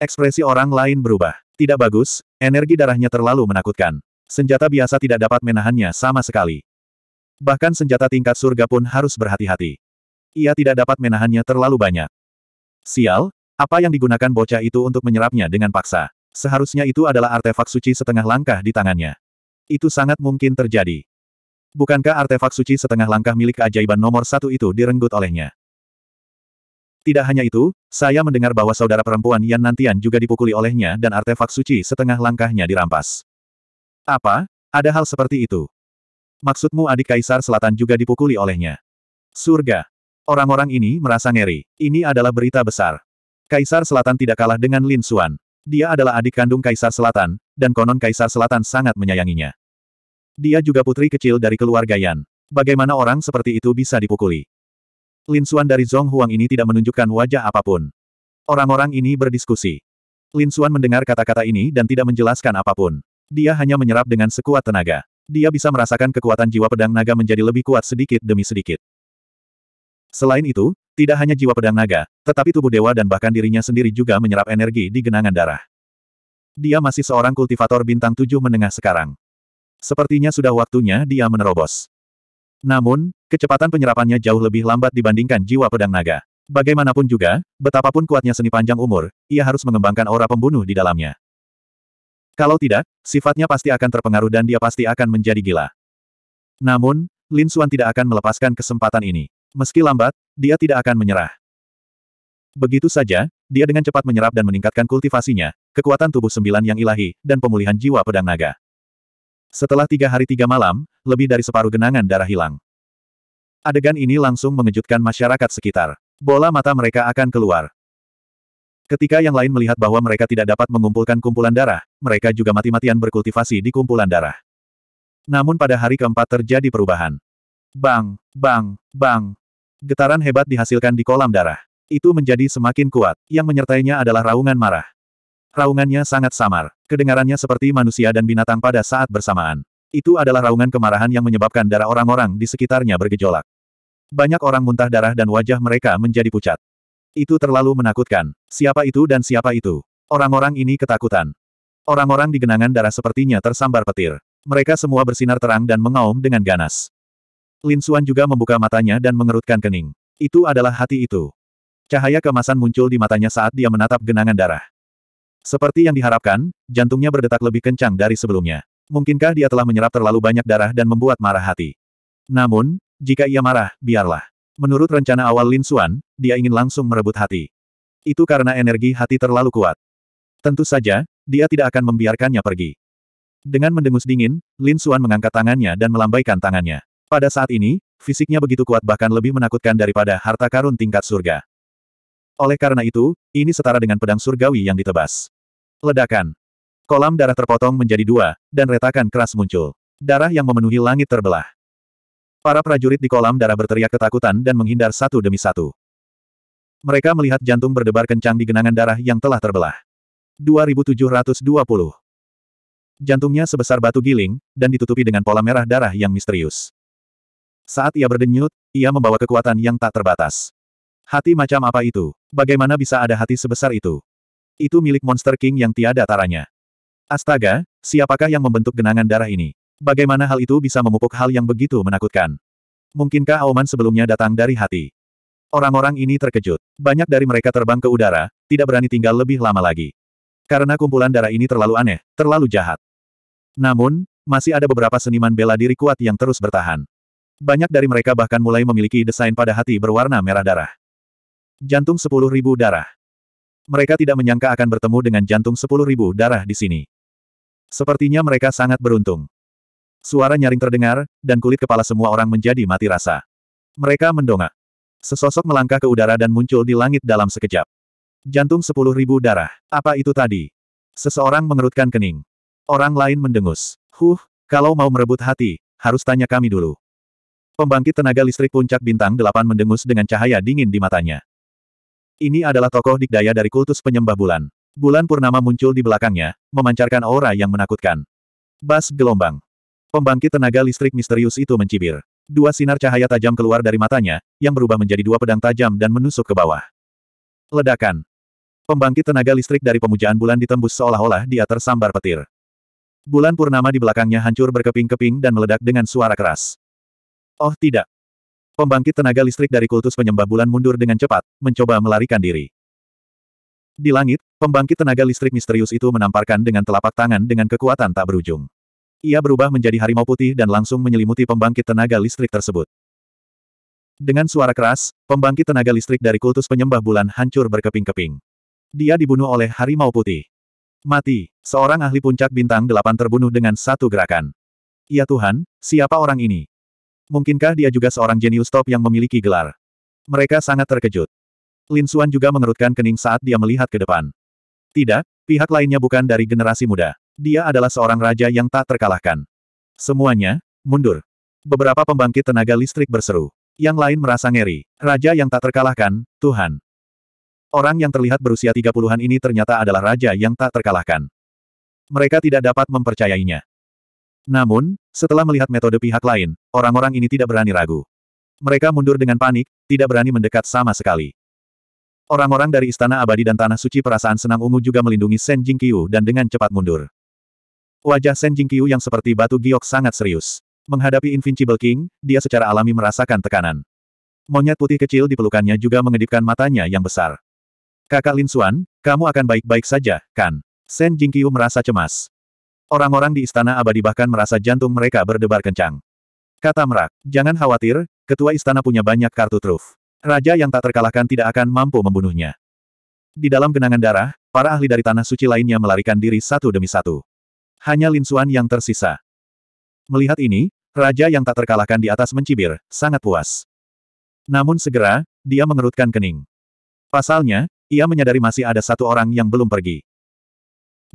Ekspresi orang lain berubah. Tidak bagus, energi darahnya terlalu menakutkan. Senjata biasa tidak dapat menahannya sama sekali. Bahkan senjata tingkat surga pun harus berhati-hati. Ia tidak dapat menahannya terlalu banyak. Sial, apa yang digunakan bocah itu untuk menyerapnya dengan paksa? Seharusnya itu adalah artefak suci setengah langkah di tangannya. Itu sangat mungkin terjadi. Bukankah artefak suci setengah langkah milik keajaiban nomor satu itu direnggut olehnya? Tidak hanya itu, saya mendengar bahwa saudara perempuan Yan Nantian juga dipukuli olehnya dan artefak suci setengah langkahnya dirampas. Apa? Ada hal seperti itu. Maksudmu adik Kaisar Selatan juga dipukuli olehnya? Surga. Orang-orang ini merasa ngeri. Ini adalah berita besar. Kaisar Selatan tidak kalah dengan Lin Xuan. Dia adalah adik kandung Kaisar Selatan, dan konon Kaisar Selatan sangat menyayanginya. Dia juga putri kecil dari keluarga Yan. Bagaimana orang seperti itu bisa dipukuli? Lin Xuan dari Zong Huang ini tidak menunjukkan wajah apapun. Orang-orang ini berdiskusi. Lin Xuan mendengar kata-kata ini dan tidak menjelaskan apapun. Dia hanya menyerap dengan sekuat tenaga. Dia bisa merasakan kekuatan jiwa pedang naga menjadi lebih kuat sedikit demi sedikit. Selain itu, tidak hanya jiwa pedang naga, tetapi tubuh dewa dan bahkan dirinya sendiri juga menyerap energi di genangan darah. Dia masih seorang kultivator bintang tujuh menengah sekarang. Sepertinya sudah waktunya dia menerobos. Namun, Kecepatan penyerapannya jauh lebih lambat dibandingkan jiwa pedang naga. Bagaimanapun juga, betapapun kuatnya seni panjang umur, ia harus mengembangkan aura pembunuh di dalamnya. Kalau tidak, sifatnya pasti akan terpengaruh dan dia pasti akan menjadi gila. Namun, Lin Xuan tidak akan melepaskan kesempatan ini. Meski lambat, dia tidak akan menyerah. Begitu saja, dia dengan cepat menyerap dan meningkatkan kultivasinya, kekuatan tubuh sembilan yang ilahi, dan pemulihan jiwa pedang naga. Setelah tiga hari tiga malam, lebih dari separuh genangan darah hilang. Adegan ini langsung mengejutkan masyarakat sekitar. Bola mata mereka akan keluar. Ketika yang lain melihat bahwa mereka tidak dapat mengumpulkan kumpulan darah, mereka juga mati-matian berkultivasi di kumpulan darah. Namun pada hari keempat terjadi perubahan. Bang, bang, bang. Getaran hebat dihasilkan di kolam darah. Itu menjadi semakin kuat, yang menyertainya adalah raungan marah. Raungannya sangat samar, kedengarannya seperti manusia dan binatang pada saat bersamaan. Itu adalah raungan kemarahan yang menyebabkan darah orang-orang di sekitarnya bergejolak. Banyak orang muntah darah dan wajah mereka menjadi pucat. Itu terlalu menakutkan. Siapa itu dan siapa itu? Orang-orang ini ketakutan. Orang-orang di genangan darah sepertinya tersambar petir. Mereka semua bersinar terang dan mengaum dengan ganas. Lin Xuan juga membuka matanya dan mengerutkan kening. Itu adalah hati itu. Cahaya kemasan muncul di matanya saat dia menatap genangan darah. Seperti yang diharapkan, jantungnya berdetak lebih kencang dari sebelumnya. Mungkinkah dia telah menyerap terlalu banyak darah dan membuat marah hati? Namun, jika ia marah, biarlah. Menurut rencana awal Lin Xuan, dia ingin langsung merebut hati. Itu karena energi hati terlalu kuat. Tentu saja, dia tidak akan membiarkannya pergi. Dengan mendengus dingin, Lin Xuan mengangkat tangannya dan melambaikan tangannya. Pada saat ini, fisiknya begitu kuat bahkan lebih menakutkan daripada harta karun tingkat surga. Oleh karena itu, ini setara dengan pedang surgawi yang ditebas. Ledakan. Kolam darah terpotong menjadi dua, dan retakan keras muncul. Darah yang memenuhi langit terbelah. Para prajurit di kolam darah berteriak ketakutan dan menghindar satu demi satu. Mereka melihat jantung berdebar kencang di genangan darah yang telah terbelah. 2720. Jantungnya sebesar batu giling, dan ditutupi dengan pola merah darah yang misterius. Saat ia berdenyut, ia membawa kekuatan yang tak terbatas. Hati macam apa itu? Bagaimana bisa ada hati sebesar itu? Itu milik Monster King yang tiada taranya. Astaga, siapakah yang membentuk genangan darah ini? Bagaimana hal itu bisa memupuk hal yang begitu menakutkan? Mungkinkah auman sebelumnya datang dari hati? Orang-orang ini terkejut. Banyak dari mereka terbang ke udara, tidak berani tinggal lebih lama lagi. Karena kumpulan darah ini terlalu aneh, terlalu jahat. Namun, masih ada beberapa seniman bela diri kuat yang terus bertahan. Banyak dari mereka bahkan mulai memiliki desain pada hati berwarna merah darah. Jantung 10.000 darah. Mereka tidak menyangka akan bertemu dengan jantung 10.000 darah di sini. Sepertinya mereka sangat beruntung. Suara nyaring terdengar, dan kulit kepala semua orang menjadi mati rasa. Mereka mendongak. Sesosok melangkah ke udara dan muncul di langit dalam sekejap. Jantung sepuluh ribu darah. Apa itu tadi? Seseorang mengerutkan kening. Orang lain mendengus. Huh, kalau mau merebut hati, harus tanya kami dulu. Pembangkit tenaga listrik puncak bintang delapan mendengus dengan cahaya dingin di matanya. Ini adalah tokoh dikdaya dari kultus penyembah bulan. Bulan purnama muncul di belakangnya, memancarkan aura yang menakutkan. Bas gelombang. Pembangkit tenaga listrik misterius itu mencibir. Dua sinar cahaya tajam keluar dari matanya, yang berubah menjadi dua pedang tajam dan menusuk ke bawah. Ledakan. Pembangkit tenaga listrik dari pemujaan bulan ditembus seolah-olah dia tersambar petir. Bulan purnama di belakangnya hancur berkeping-keping dan meledak dengan suara keras. Oh tidak. Pembangkit tenaga listrik dari kultus penyembah bulan mundur dengan cepat, mencoba melarikan diri. Di langit, pembangkit tenaga listrik misterius itu menamparkan dengan telapak tangan dengan kekuatan tak berujung. Ia berubah menjadi harimau putih dan langsung menyelimuti pembangkit tenaga listrik tersebut. Dengan suara keras, pembangkit tenaga listrik dari kultus penyembah bulan hancur berkeping-keping. Dia dibunuh oleh harimau putih. Mati, seorang ahli puncak bintang delapan terbunuh dengan satu gerakan. Ya Tuhan, siapa orang ini? Mungkinkah dia juga seorang jenius top yang memiliki gelar? Mereka sangat terkejut. Lin Suan juga mengerutkan kening saat dia melihat ke depan. Tidak, pihak lainnya bukan dari generasi muda. Dia adalah seorang raja yang tak terkalahkan. Semuanya, mundur. Beberapa pembangkit tenaga listrik berseru. Yang lain merasa ngeri. Raja yang tak terkalahkan, Tuhan. Orang yang terlihat berusia 30-an ini ternyata adalah raja yang tak terkalahkan. Mereka tidak dapat mempercayainya. Namun, setelah melihat metode pihak lain, orang-orang ini tidak berani ragu. Mereka mundur dengan panik, tidak berani mendekat sama sekali. Orang-orang dari Istana Abadi dan Tanah Suci perasaan senang ungu juga melindungi Shen Jingqiu dan dengan cepat mundur. Wajah Shen Jingqiu yang seperti batu giok sangat serius. Menghadapi Invincible King, dia secara alami merasakan tekanan. Monyet putih kecil di pelukannya juga mengedipkan matanya yang besar. Kakak Lin Xuan, kamu akan baik-baik saja, kan? Shen Jingqiu merasa cemas. Orang-orang di Istana Abadi bahkan merasa jantung mereka berdebar kencang. Kata Merak, jangan khawatir, ketua istana punya banyak kartu truf. Raja yang tak terkalahkan tidak akan mampu membunuhnya. Di dalam genangan darah, para ahli dari tanah suci lainnya melarikan diri satu demi satu. Hanya Lin Suan yang tersisa. Melihat ini, raja yang tak terkalahkan di atas mencibir, sangat puas. Namun segera, dia mengerutkan kening. Pasalnya, ia menyadari masih ada satu orang yang belum pergi.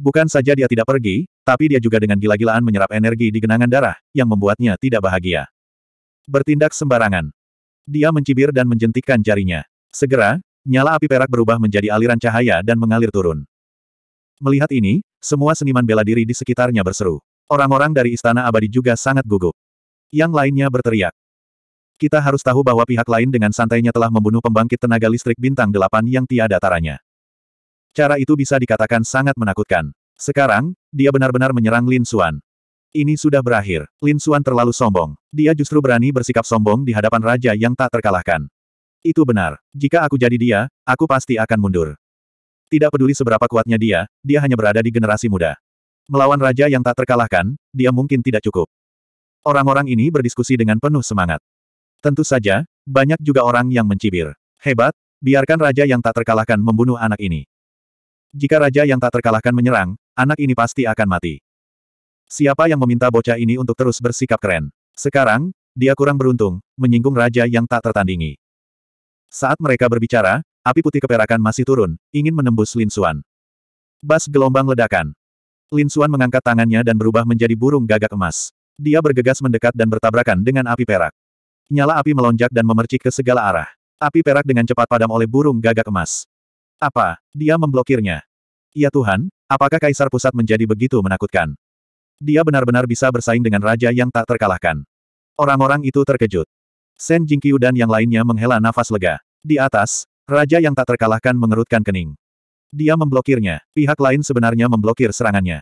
Bukan saja dia tidak pergi, tapi dia juga dengan gila-gilaan menyerap energi di genangan darah, yang membuatnya tidak bahagia. Bertindak sembarangan. Dia mencibir dan menjentikkan jarinya. Segera, nyala api perak berubah menjadi aliran cahaya dan mengalir turun. Melihat ini, semua seniman bela diri di sekitarnya berseru. Orang-orang dari Istana Abadi juga sangat gugup. Yang lainnya berteriak. Kita harus tahu bahwa pihak lain dengan santainya telah membunuh pembangkit tenaga listrik bintang delapan yang tiada taranya. Cara itu bisa dikatakan sangat menakutkan. Sekarang, dia benar-benar menyerang Lin Suan. Ini sudah berakhir. Lin Xuan terlalu sombong. Dia justru berani bersikap sombong di hadapan raja yang tak terkalahkan. Itu benar. Jika aku jadi dia, aku pasti akan mundur. Tidak peduli seberapa kuatnya dia, dia hanya berada di generasi muda. Melawan raja yang tak terkalahkan, dia mungkin tidak cukup. Orang-orang ini berdiskusi dengan penuh semangat. Tentu saja, banyak juga orang yang mencibir. Hebat, biarkan raja yang tak terkalahkan membunuh anak ini. Jika raja yang tak terkalahkan menyerang, anak ini pasti akan mati. Siapa yang meminta bocah ini untuk terus bersikap keren? Sekarang, dia kurang beruntung, menyinggung raja yang tak tertandingi. Saat mereka berbicara, api putih keperakan masih turun, ingin menembus Lin Xuan. Bas gelombang ledakan. Lin Xuan mengangkat tangannya dan berubah menjadi burung gagak emas. Dia bergegas mendekat dan bertabrakan dengan api perak. Nyala api melonjak dan memercik ke segala arah. Api perak dengan cepat padam oleh burung gagak emas. Apa? Dia memblokirnya. Ya Tuhan, apakah kaisar pusat menjadi begitu menakutkan? Dia benar-benar bisa bersaing dengan raja yang tak terkalahkan. Orang-orang itu terkejut. Shen Jingqiu dan yang lainnya menghela nafas lega. Di atas, raja yang tak terkalahkan mengerutkan kening. Dia memblokirnya, pihak lain sebenarnya memblokir serangannya.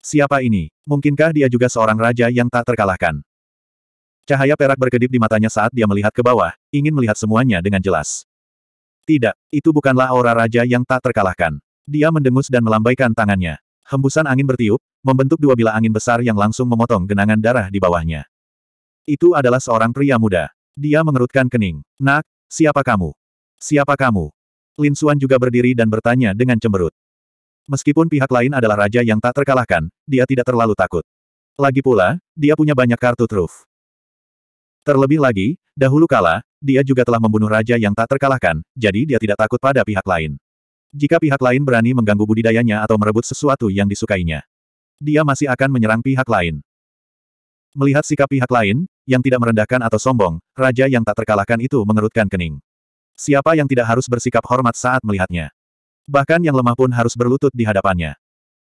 Siapa ini? Mungkinkah dia juga seorang raja yang tak terkalahkan? Cahaya perak berkedip di matanya saat dia melihat ke bawah, ingin melihat semuanya dengan jelas. Tidak, itu bukanlah aura raja yang tak terkalahkan. Dia mendengus dan melambaikan tangannya. Hembusan angin bertiup, membentuk dua bila angin besar yang langsung memotong genangan darah di bawahnya. Itu adalah seorang pria muda. Dia mengerutkan kening. Nak, siapa kamu? Siapa kamu? Lin Suan juga berdiri dan bertanya dengan cemberut. Meskipun pihak lain adalah raja yang tak terkalahkan, dia tidak terlalu takut. Lagi pula, dia punya banyak kartu truf. Terlebih lagi, dahulu kala, dia juga telah membunuh raja yang tak terkalahkan, jadi dia tidak takut pada pihak lain. Jika pihak lain berani mengganggu budidayanya atau merebut sesuatu yang disukainya, dia masih akan menyerang pihak lain. Melihat sikap pihak lain, yang tidak merendahkan atau sombong, raja yang tak terkalahkan itu mengerutkan kening. Siapa yang tidak harus bersikap hormat saat melihatnya? Bahkan yang lemah pun harus berlutut di hadapannya.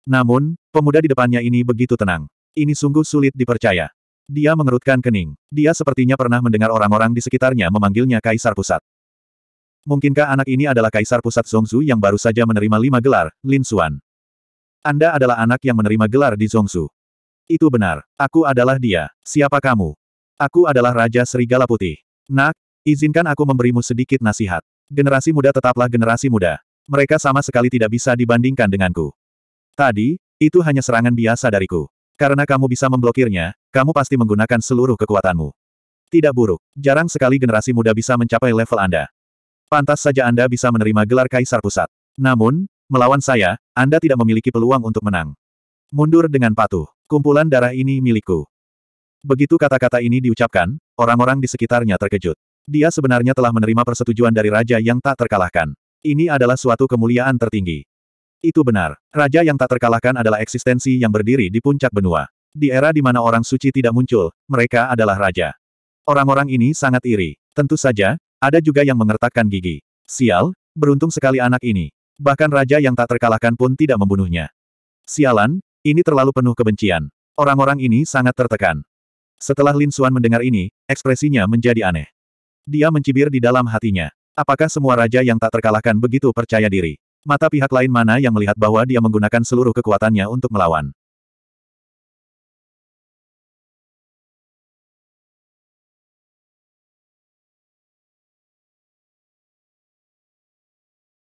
Namun, pemuda di depannya ini begitu tenang. Ini sungguh sulit dipercaya. Dia mengerutkan kening. Dia sepertinya pernah mendengar orang-orang di sekitarnya memanggilnya Kaisar Pusat. Mungkinkah anak ini adalah kaisar pusat Zongzu yang baru saja menerima lima gelar, Lin Xuan? Anda adalah anak yang menerima gelar di Zongzu. Itu benar. Aku adalah dia. Siapa kamu? Aku adalah Raja Serigala Putih. Nak, izinkan aku memberimu sedikit nasihat. Generasi muda tetaplah generasi muda. Mereka sama sekali tidak bisa dibandingkan denganku. Tadi, itu hanya serangan biasa dariku. Karena kamu bisa memblokirnya, kamu pasti menggunakan seluruh kekuatanmu. Tidak buruk, jarang sekali generasi muda bisa mencapai level Anda. Pantas saja Anda bisa menerima gelar Kaisar Pusat. Namun, melawan saya, Anda tidak memiliki peluang untuk menang. Mundur dengan patuh. Kumpulan darah ini milikku. Begitu kata-kata ini diucapkan, orang-orang di sekitarnya terkejut. Dia sebenarnya telah menerima persetujuan dari raja yang tak terkalahkan. Ini adalah suatu kemuliaan tertinggi. Itu benar. Raja yang tak terkalahkan adalah eksistensi yang berdiri di puncak benua. Di era di mana orang suci tidak muncul, mereka adalah raja. Orang-orang ini sangat iri. Tentu saja, ada juga yang mengertakkan gigi. Sial, beruntung sekali anak ini. Bahkan raja yang tak terkalahkan pun tidak membunuhnya. Sialan, ini terlalu penuh kebencian. Orang-orang ini sangat tertekan. Setelah Lin Xuan mendengar ini, ekspresinya menjadi aneh. Dia mencibir di dalam hatinya. Apakah semua raja yang tak terkalahkan begitu percaya diri? Mata pihak lain mana yang melihat bahwa dia menggunakan seluruh kekuatannya untuk melawan?